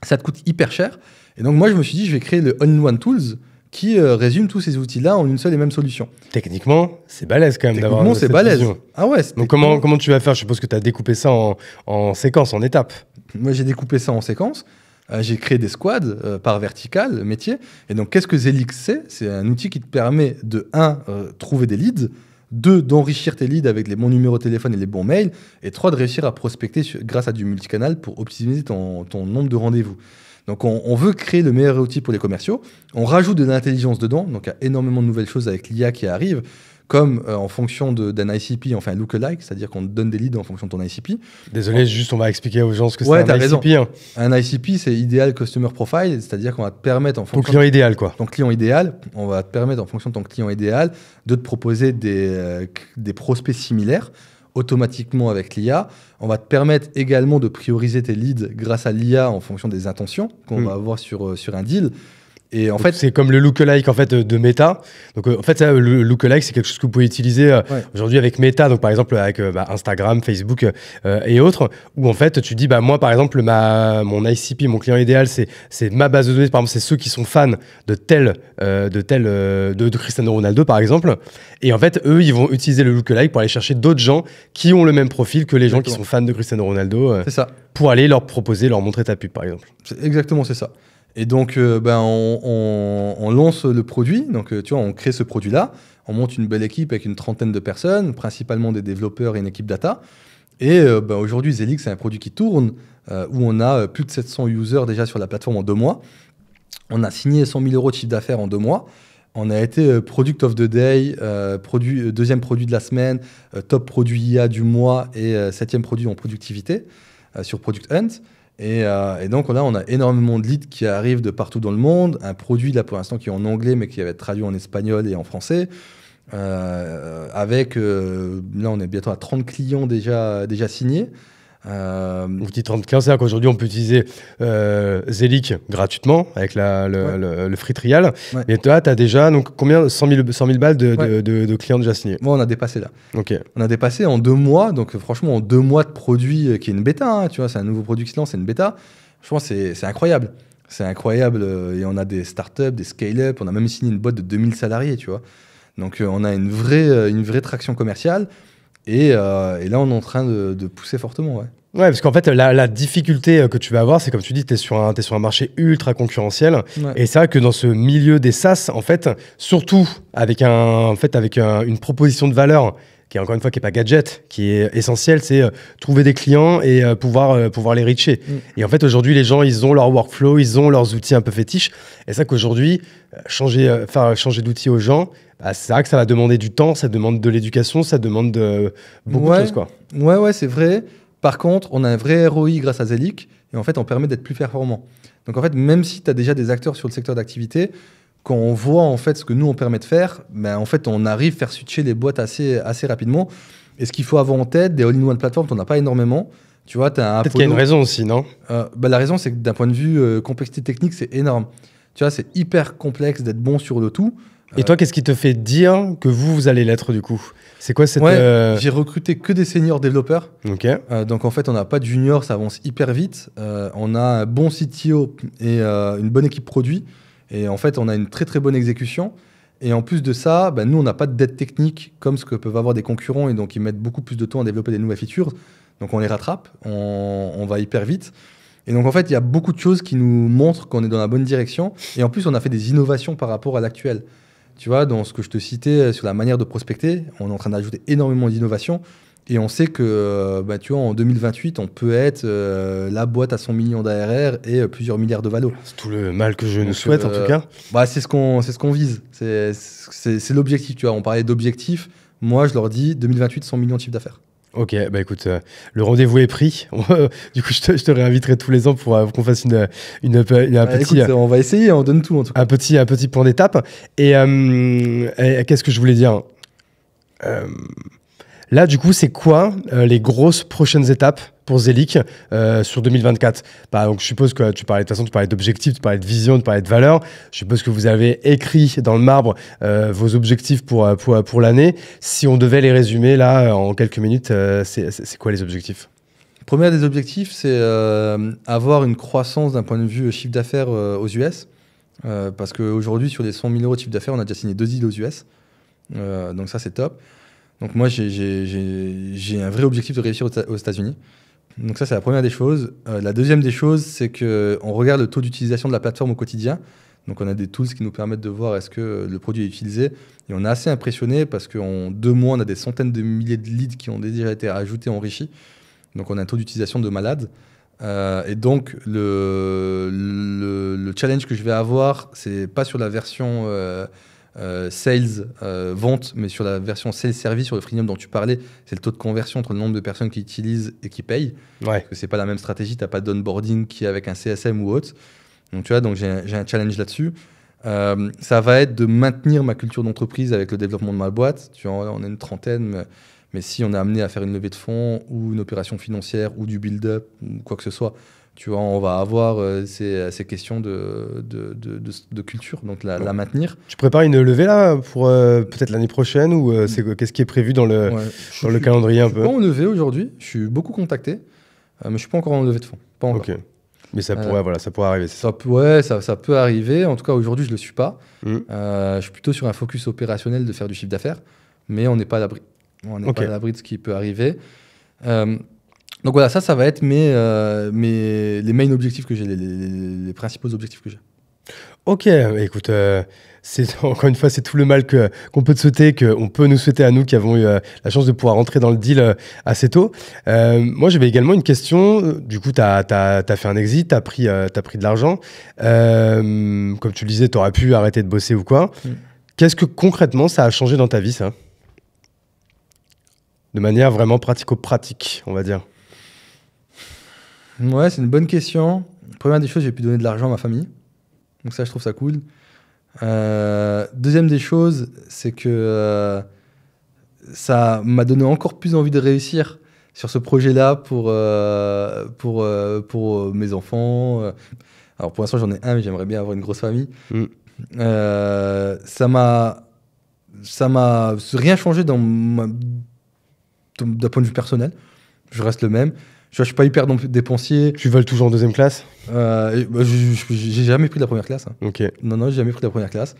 ça te coûte hyper cher. Et donc moi, je me suis dit, je vais créer le only one Tools qui euh, résume tous ces outils-là en une seule et même solution. Techniquement, c'est balèze quand même d'avoir Techniquement, c'est balèze. Ah ouais. Donc comment, comment tu vas faire Je suppose que tu as découpé ça en, en séquences, en étapes. Moi, j'ai découpé ça en séquences. Euh, j'ai créé des squads euh, par vertical, métier. Et donc, qu'est-ce que Zelix c'est C'est un outil qui te permet de, un, trouver des leads, deux, d'enrichir tes leads avec les bons numéros de téléphone et les bons mails. Et trois, de réussir à prospecter grâce à du multicanal pour optimiser ton, nombre de rendez-vous. Donc on, on, veut créer le meilleur outil pour les commerciaux. On rajoute de l'intelligence dedans. Donc il y a énormément de nouvelles choses avec l'IA qui arrive comme euh, en fonction d'un ICP, enfin un lookalike, c'est-à-dire qu'on te donne des leads en fonction de ton ICP. Désolé, juste on va expliquer aux gens ce que c'est un, ICP. Hein. Un ICP, c'est Ideal Customer Profile, c'est-à-dire qu'on va te permettre en fonction. client de, idéal, quoi. Ton client idéal, on va te permettre en fonction de ton client idéal de te proposer des, euh, des prospects similaires automatiquement avec l'IA. On va te permettre également de prioriser tes leads grâce à l'IA en fonction des intentions qu'on mm. va avoir sur, euh, sur un deal. Et en fait, c'est comme le lookalike en fait de Meta. Donc euh, en fait, le lookalike, c'est quelque chose que vous pouvez utiliser euh, aujourd'hui avec Meta. Donc par exemple avec euh, bah, Instagram, Facebook et autres, où en fait tu dis bah moi par exemple ma mon ICP, mon client idéal, c'est c'est ma base de données. Par exemple, c'est ceux qui sont fans de tel de tel de, Cristiano Ronaldo par exemple. Et en fait, eux, ils vont utiliser le lookalike pour aller chercher d'autres gens qui ont le même profil que les gens qui sont fans de Cristiano Ronaldo. c'est ça. Pour aller leur proposer, leur montrer ta pub par exemple. Exactement, c'est ça. Et donc, euh, ben, on, lance le produit. Donc, euh, tu vois, on crée ce produit-là. On monte une belle équipe avec une trentaine de personnes, principalement des développeurs et une équipe data. Et euh, ben, aujourd'hui, Zelix, c'est un produit qui tourne, où on a plus de 700 users déjà sur la plateforme en deux mois. On a signé 100 000 euros de chiffre d'affaires en deux mois. On a été Product of the Day, produit, deuxième produit de la semaine, top produit IA du mois et septième produit en productivité sur Product Hunt. Euh, et, donc là, on a énormément de leads qui arrivent de partout dans le monde. Un produit, là, pour l'instant, qui est en anglais, mais qui va être traduit en espagnol et en français. Euh, avec, euh, là, on est bientôt à 30 clients déjà signés. Euh... Outil 35 c'est-à-dire qu'aujourd'hui, on peut utiliser euh, gratuitement avec le, free trial. et toi, tu as déjà donc, combien 100 000, balles de, de, de, clients déjà signés Moi, on a dépassé là. On a dépassé en deux mois. Donc, franchement, en deux mois de produit euh, qui est une bêta, hein, tu vois, c'est un nouveau produit qui se lance, c'est une bêta. Je pense que c'est incroyable. C'est incroyable. Euh, et on a des start-up, des scale-up. On a même signé une boîte de 2000 salariés, tu vois. Donc, euh, on a une vraie, une vraie traction commerciale. Euh, et, là, on est en train de, pousser fortement. Ouais. Ouais, parce qu'en fait, la, difficulté euh, que tu vas avoir, c'est comme tu dis, tu es, sur un, sur un marché ultra concurrentiel. Et c'est vrai que dans ce milieu des SaaS, en fait, surtout avec, un, en fait, avec une proposition de valeur encore une fois qui est pas gadget, qui est essentiel, c'est euh, trouver des clients et euh, pouvoir euh, pouvoir les reacher. Mm. Et en fait aujourd'hui les gens ils ont leur workflow, ils ont leurs outils un peu fétiches. Et ça qu'aujourd'hui changer faire changer d'outils aux gens, bah, c'est vrai que ça va demander du temps, ça demande de l'éducation, ça demande de, beaucoup de choses quoi. Ouais ouais c'est vrai. Par contre on a un vrai ROI grâce à Zelic et en fait on permet d'être plus performant. Donc en fait même si tu as déjà des acteurs sur le secteur d'activité quand on voit en fait ce que nous on permet de faire, ben, en fait on arrive à faire switcher les boîtes assez, assez rapidement. Et ce qu'il faut avoir en tête, des all-in-one tu n'en as pas énormément. Tu vois, Peut-être qu'il y a une raison aussi, non euh, ben, La raison, c'est que d'un point de vue euh, complexité technique, c'est énorme. Tu vois, c'est hyper complexe d'être bon sur le tout. Et toi, qu'est-ce qui te fait dire que vous, vous allez l'être du coup C'est quoi cette. Euh, j'ai recruté que des seniors développeurs. Ok. donc en fait, on n'a pas de juniors, ça avance hyper vite. on a un bon CTO et une bonne équipe produit. Et en fait, on a une très très bonne exécution. Et en plus de ça, bah, nous, on n'a pas de dette technique comme ce que peuvent avoir des concurrents. Et donc, ils mettent beaucoup plus de temps à développer des nouvelles features. Donc, on les rattrape, on, on va hyper vite. Et donc, en fait, il y a beaucoup de choses qui nous montrent qu'on est dans la bonne direction. Et en plus, on a fait des innovations par rapport à l'actuel. Tu vois, dans ce que je te citais sur la manière de prospecter, on est en train d'ajouter énormément d'innovations. Et on sait que, euh, bah, tu vois, en 2028, on peut être euh, la boîte à 100 millions d'ARR et euh, plusieurs milliards de valo. C'est tout le mal que je nous souhaite, en tout cas. Bah, c'est ce qu'on ce qu'on vise. C'est l'objectif, tu vois. On parlait d'objectif. Moi, je leur dis 2028, 100 millions de chiffre d'affaires. Ok, bah écoute, le rendez-vous est pris. du coup, je te, je te, réinviterai tous les ans pour, qu'on fasse une, une, un bah, petit. on va essayer, hein, on donne tout en tout cas. Un petit, un petit point d'étape. Et, qu'est-ce que je voulais dire Là, du coup, c'est quoi euh, les grosses prochaines étapes pour Zelik euh, sur 2024 bah, donc, Je suppose que tu parlais de façon, tu d'objectifs, tu parlais de vision, tu parlais de valeur. Je suppose que vous avez écrit dans le marbre euh, vos objectifs pour, pour, l'année. Si on devait les résumer là en quelques minutes, c'est quoi les objectifs Premier des objectifs, c'est avoir une croissance d'un point de vue chiffre d'affaires aux US. parce qu'aujourd'hui, sur les 100 000 euros de chiffre d'affaires, on a déjà signé deux îles aux US. donc ça, c'est top. Donc moi, j'ai un vrai objectif de réussir aux, États-Unis. Donc ça, c'est la première des choses. Euh, la deuxième des choses, c'est qu'on regarde le taux d'utilisation de la plateforme au quotidien. Donc on a des tools qui nous permettent de voir est-ce que euh, le produit est utilisé. Et on est assez impressionné parce qu'en deux mois, on a des centaines de milliers de leads qui ont déjà été ajoutés, enrichis. Donc on a un taux d'utilisation de malade. Euh, et donc le, le, challenge que je vais avoir, c'est pas sur la version... Euh, sales euh, vente, mais sur la version sales service, sur le freemium dont tu parlais, c'est le taux de conversion entre le nombre de personnes qui utilisent et qui payent. Parce que c'est pas la même stratégie, t'as pas d'onboarding qui est avec un CSM ou autre. Donc tu vois, donc j'ai un challenge là-dessus. Euh, ça va être de maintenir ma culture d'entreprise avec le développement de ma boîte. Tu vois, on est une trentaine, mais, mais si on est amené à faire une levée de fonds ou une opération financière ou du build-up ou quoi que ce soit, tu vois, on va avoir euh, ces, questions de, de, culture, donc la, maintenir. Tu prépares une levée là pour euh, peut-être l'année prochaine ou euh, c'est qu'est-ce qui est prévu dans le, le calendrier un peu Je suis pas en levée aujourd'hui, je suis beaucoup contacté, mais je suis pas encore en levée de fonds. Pas encore. Mais ça pourrait, voilà, ça pourrait arriver. Ça, ouais, ça, ça, peut arriver. En tout cas, aujourd'hui, je le suis pas. Hmm. je suis plutôt sur un focus opérationnel de faire du chiffre d'affaires, mais on n'est pas à l'abri. On n'est pas à l'abri de ce qui peut arriver. Donc voilà, ça, ça va être mes, euh, les main objectifs que j'ai, les, principaux objectifs que j'ai. Ok, écoute, euh, c'est encore une fois, c'est tout le mal que qu'on peut te souhaiter, qu'on peut nous souhaiter à nous qui avons eu euh, la chance de pouvoir rentrer dans le deal assez tôt. moi, j'avais également une question. Du coup, tu as, fait un exit, tu as, pris, as pris de l'argent. comme tu le disais, tu aurais pu arrêter de bosser ou quoi. Mm. Qu'est-ce que concrètement ça a changé dans ta vie, ça De manière vraiment pratico-pratique, on va dire. Ouais, c'est une bonne question. Première des choses, j'ai pu donner de l'argent à ma famille. Donc ça, je trouve ça cool. Euh, deuxième des choses, c'est que euh, ça m'a donné encore plus envie de réussir sur ce projet-là pour, euh, pour, pour mes enfants. Alors pour l'instant, j'en ai un, mais j'aimerais bien avoir une grosse famille. Mm. ça m'a ça m'a rien changé dans d'un point de vue personnel. Je reste le même. Je suis pas hyper dépensier. Tu voles toujours en deuxième classe euh, bah, J'ai jamais pris de la première classe. Hein. Non, non, j'ai jamais pris de la première classe.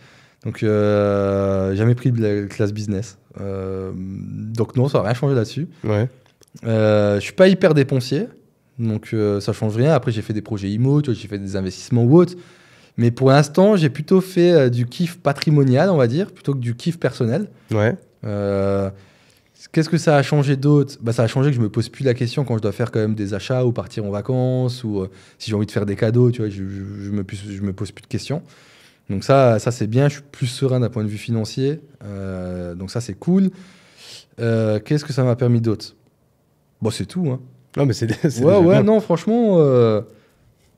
Donc, euh, jamais pris de la classe business. Euh, donc, non, ça n'a rien changé là-dessus. Ouais. Euh, je suis pas hyper dépensier. Donc, ça ne change rien. Après, j'ai fait des projets IMO, j'ai fait des investissements ou autre. Mais pour l'instant, j'ai plutôt fait du kiff patrimonial, on va dire, plutôt que du kiff personnel. Ouais. Qu'est-ce que ça a changé d'autre bah, Ça a changé que je me pose plus la question quand je dois faire quand même des achats ou partir en vacances ou euh, si j'ai envie de faire des cadeaux, tu vois, je, je, me, je me pose plus de questions. Donc ça, ça c'est bien, je suis plus serein d'un point de vue financier. Euh, donc ça c'est cool. Euh, qu'est-ce que ça m'a permis d'autre Bon c'est tout. Hein. Non mais c'est. Ouais ouais non franchement,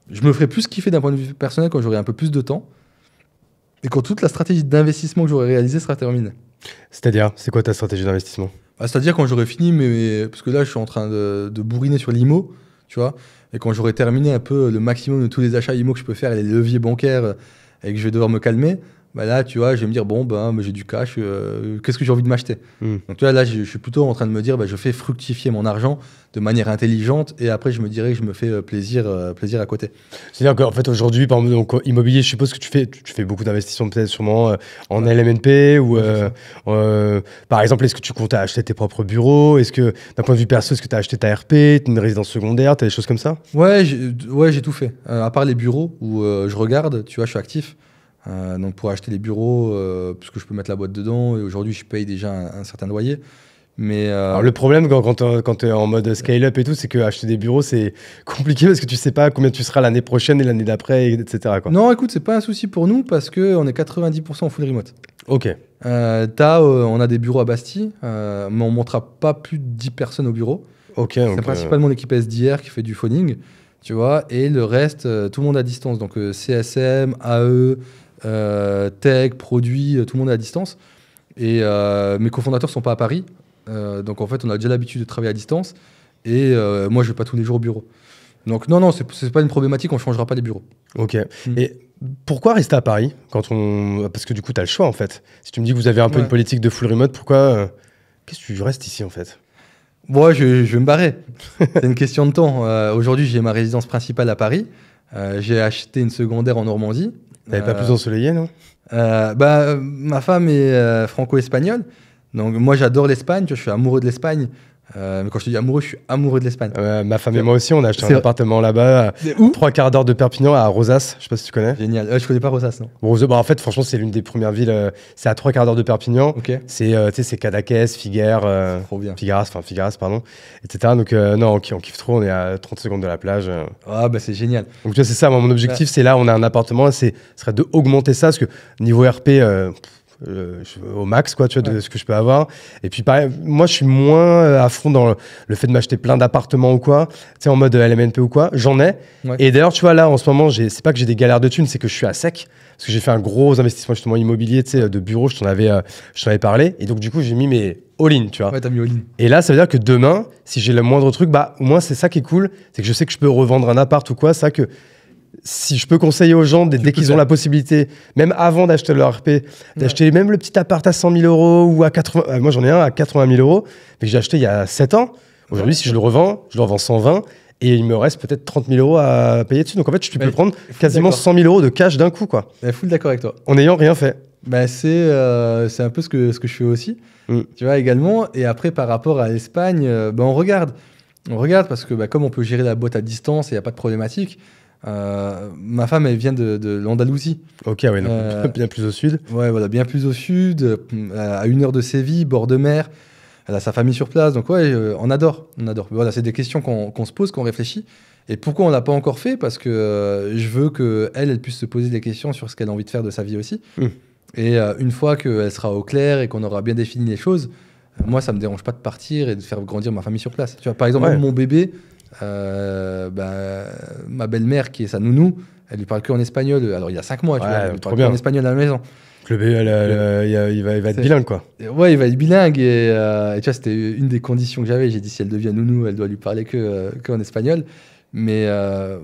je me ferai plus kiffer d'un point de vue personnel quand j'aurai un peu plus de temps et quand toute la stratégie d'investissement que j'aurai réalisée sera terminée. C'est-à-dire, c'est quoi ta stratégie d'investissement bah, c'est-à-dire quand j'aurai fini, mais, parce que là, je suis en train de, de bourriner sur l'IMO, tu vois. Et quand j'aurai terminé un peu le maximum de tous les achats IMO que je peux faire et les leviers bancaires euh, et que je vais devoir me calmer, bah là, tu vois, je vais me dire, bon, ben, j'ai du cash, euh, qu'est-ce que j'ai envie de m'acheter hmm. Donc, tu vois, là, je, suis plutôt en train de me dire, bah, je fais fructifier mon argent de manière intelligente et après, je me dirais que je me fais euh, plaisir, euh, plaisir à côté. C'est-à-dire qu'en fait, aujourd'hui, par exemple, donc, immobilier, je suppose que tu fais, tu, fais beaucoup d'investissements, peut-être sûrement en LMNP ou, par exemple, est-ce que tu comptes acheter tes propres bureaux Est-ce que, d'un point de vue perso, est-ce que tu as acheté ta RP, une résidence secondaire, as des choses comme ça Ouais, j'ai tout fait. à part les bureaux où je regarde, tu vois, je suis actif. Euh, donc pour acheter les bureaux, euh, puisque je peux mettre la boîte dedans, et aujourd'hui je paye déjà un, certain loyer. Mais euh, Alors, le problème quand, quand tu es en mode scale-up et tout, c'est que acheter des bureaux, c'est compliqué parce que tu sais pas combien tu seras l'année prochaine et l'année d'après, etc. Non, écoute, c'est pas un souci pour nous parce qu'on est 90% en full remote. Ok. Euh, as, on a des bureaux à Bastille, mais on montera pas plus de 10 personnes au bureau. Ok. C'est principalement l'équipe SDR qui fait du phoning, tu vois, et le reste, tout le monde à distance. Donc CSM, AE, euh, tech, produits, euh, tout le monde est à distance. Et euh, mes cofondateurs sont pas à Paris. donc en fait, on a déjà l'habitude de travailler à distance. Et moi, je vais pas tous les jours au bureau. Donc non, non, c'est pas une problématique, on changera pas les bureaux. Ok. Mm. Et pourquoi rester à Paris quand on... Parce que du coup, tu as le choix en fait. Si tu me dis que vous avez un peu une politique de full remote, pourquoi Qu'est-ce que tu restes ici en fait Moi, je, vais me barrer. c'est une question de temps. Aujourd'hui, j'ai ma résidence principale à Paris. j'ai acheté une secondaire en Normandie T'avais pas euh, plus ensoleillé, non euh, Bah, ma femme est euh, franco-espagnole. Donc moi j'adore l'Espagne, je suis amoureux de l'Espagne. Euh, mais quand je te dis amoureux, je suis amoureux de l'Espagne. ma femme et moi aussi, on a acheté un appartement là-bas, trois quarts d'heure de Perpignan à Rosas. Je sais pas si tu connais. Génial. Je je connais pas Rosas, non. Bah, en fait, franchement, c'est l'une des premières villes. Euh, c'est à trois quarts d'heure de Perpignan. Ok. C'est, euh, c'est Figueres, bien. Figueras, enfin Figueras, pardon, etc. Donc non, on, kiffe trop. On est à 30 secondes de la plage. Ah bah c'est génial. Donc tu vois, c'est ça. mon objectif, c'est là, on a un appartement. C'est, serait de ça parce que niveau RP au max quoi tu vois de ce que je peux avoir et puis pareil moi je suis moins euh, à fond dans le, fait de m'acheter plein d'appartements ou quoi tu sais en mode euh, LMNP ou quoi j'en ai et d'ailleurs tu vois là en ce moment c'est pas que j'ai des galères de thunes c'est que je suis à sec parce que j'ai fait un gros investissement justement immobilier tu sais euh, de bureau je t'en avais je t'en parlé et donc du coup j'ai mis mes all-in tu vois et là ça veut dire que demain si j'ai le moindre truc bah au moins c'est ça qui est cool c'est que je sais que je peux revendre un appart ou quoi ça que si je peux conseiller aux gens, dès, qu'ils ont la possibilité, même avant d'acheter leur RP, d'acheter même le petit appart à 100 000 euros ou à 80... Euh, moi, j'en ai un à 80 000 euros, mais que j'ai acheté il y a 7 ans. Aujourd'hui, si je le revends, je le revends 120 et il me reste peut-être 30 000 euros à payer dessus. Donc, en fait, tu peux prendre quasiment 100 000 euros de cash d'un coup, quoi. Bah, full d'accord avec toi. En n'ayant rien fait. Bah, euh, c'est un peu ce que, ce que je fais aussi, mm. tu vois, également. Et après, par rapport à l'Espagne, euh, bah, on regarde. On regarde parce que bah, comme on peut gérer la boîte à distance et il n'y a pas de problématique, euh, ma femme, elle vient de, l'Andalousie. Ok, ouais, euh, bien plus au sud. Ouais, voilà, bien plus au sud, euh, à une heure de Séville, bord de mer. Elle a sa famille sur place, donc ouais, on adore, on adore. voilà, c'est des questions qu'on se pose, qu'on réfléchit. Et pourquoi on l'a pas encore fait Parce que je veux que elle, elle puisse se poser des questions sur ce qu'elle a envie de faire de sa vie aussi. Hmm. Et une fois qu'elle sera au clair et qu'on aura bien défini les choses, moi, ça me dérange pas de partir et de faire grandir ma famille sur place. Tu vois, par exemple, mon bébé, euh, bah, ma belle-mère, qui est sa nounou, elle lui parle que en espagnol. Alors, il y a 5 mois, tu vois, bien. en espagnol à la maison. Le bébé, e, euh, il, va, être bilingue, quoi. Ouais, il va être bilingue. Euh, et, tu vois, c'était une des conditions que j'avais. J'ai dit, si elle devient nounou, elle doit lui parler que, en espagnol. Mais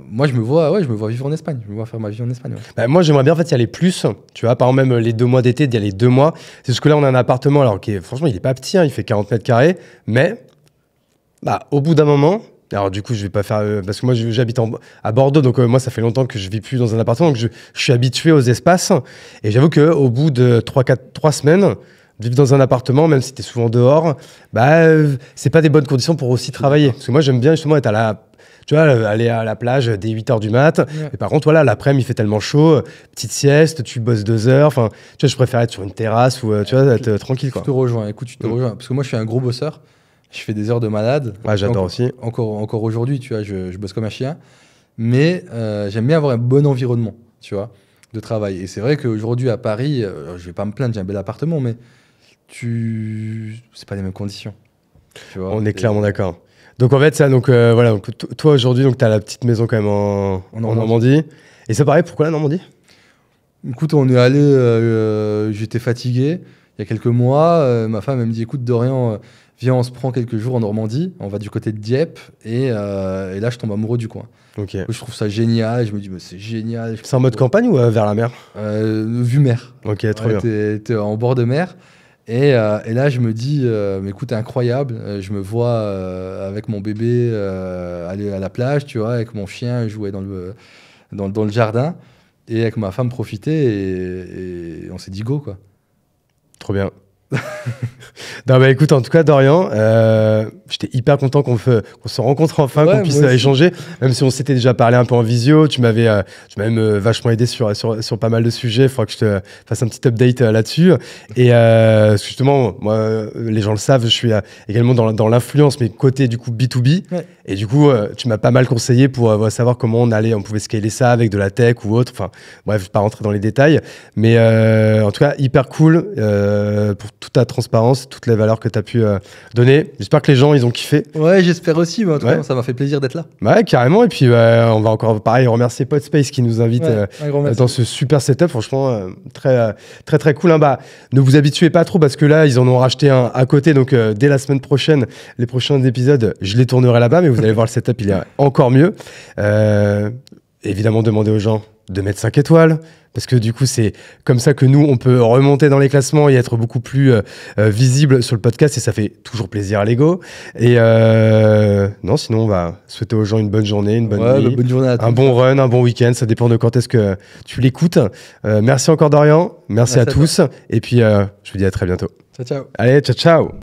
moi, je me vois, ouais, je me vois vivre en Espagne. Je me vois faire ma vie en Espagne. Bah, moi, j'aimerais bien en fait y aller plus. Tu vois, par exemple, même les deux mois d'été, d'y aller deux mois. C'est parce que là, on a un appartement. Alors, qui franchement, il est pas petit. Hein. il fait 40 mètres carrés. Mais, bah, au bout d'un moment, alors du coup, je vais pas faire euh, parce que moi j'habite à Bordeaux, donc euh, moi ça fait longtemps que je vis plus dans un appartement, donc je, suis habitué aux espaces. Et j'avoue que au bout de 3 4 3 semaines, vivre dans un appartement, même si t'es souvent dehors, bah euh, c'est pas des bonnes conditions pour aussi travailler. Parce que moi j'aime bien justement être à la tu vois, aller à la plage dès 8 h du mat. Et Mais par contre, voilà, l'après-midi, il fait tellement chaud, petite sieste, tu bosses deux heures. Enfin, tu vois, je préfère être sur une terrasse ou, tu vois, être tranquille, quoi. te rejoins, écoute, tu mm. rejoins. Parce que moi, je suis un gros bosseur je fais des heures de malade. Ah, j'adore aussi. Encore, encore aujourd'hui, tu vois, je, bosse comme un chien. Mais euh, j'aime bien avoir un bon environnement, tu vois, de travail. Et c'est vrai qu'aujourd'hui, à Paris, je euh, je vais pas me plaindre, j'ai un bel appartement, mais tu... c'est pas les mêmes conditions. Tu vois, On est clairement d'accord. Donc en fait, ça, donc, euh, voilà, toi aujourd'hui, tu as la petite maison quand même en, Normandie. Et ça pareil, pourquoi la Normandie Écoute, on est allé, j'étais fatigué il y a quelques mois. ma femme, elle me dit écoute, Dorian, Viens, on se prend quelques jours en Normandie, on va du côté de Dieppe, et, euh, là, je tombe amoureux du coin. Je trouve ça génial, je me dis, mais c'est génial. C'est en mode campagne ou euh, vers la mer euh, Vue mer. Ok, trop bien. T'es, en bord de mer. Et, là, je me dis, mais écoute, incroyable. je me vois avec mon bébé aller à la plage, tu vois, avec mon chien jouer dans le, dans, dans le jardin, et avec ma femme profiter. et on s'est dit go, quoi. Trop bien. non, bah écoute, en tout cas, Dorian, euh, j'étais hyper content qu'on se rencontre enfin, qu'on puisse euh, échanger, même si on s'était déjà parlé un peu en visio. Tu m'avais euh, même vachement aidé sur, sur, sur, pas mal de sujets. Il faudra que je te fasse un petit update là-dessus. Et justement, moi, les gens le savent, je suis également dans, dans l'influence, mais côté du coup B2B. Et du coup, euh, tu m'as pas mal conseillé pour euh, savoir comment on allait, on pouvait scaler ça avec de la tech ou autre. Enfin, bref, je vais pas rentrer dans les détails, mais euh, en tout cas, hyper cool pour toute ta transparence, toutes les valeurs que tu as pu donner. J'espère que les gens, ils ont kiffé. Ouais, j'espère aussi. en tout cas, ça m'a fait plaisir d'être là. Ouais, carrément. Et puis, on va encore pareil remercier Podspace qui nous invite dans ce super setup. Franchement, très, très, très cool. Hein. Bah, ne vous habituez pas trop parce que là, ils en ont racheté un à côté. Donc, dès la semaine prochaine, les prochains épisodes, je les tournerai là-bas vous allez voir le setup, il est encore mieux. Euh, évidemment, demandez aux gens de mettre 5 étoiles, parce que du coup, c'est comme ça que nous, on peut remonter dans les classements et être beaucoup plus euh, euh, visible sur le podcast, et ça fait toujours plaisir à l'ego. Et non, sinon, on va souhaiter aux gens une bonne journée, une bonne, bah, journée un bon run, un bon week-end, ça dépend de quand est-ce que tu l'écoutes. merci encore Dorian, merci, à, à tous, et puis je vous dis à très bientôt. Ciao, ciao. Allez, ciao, ciao.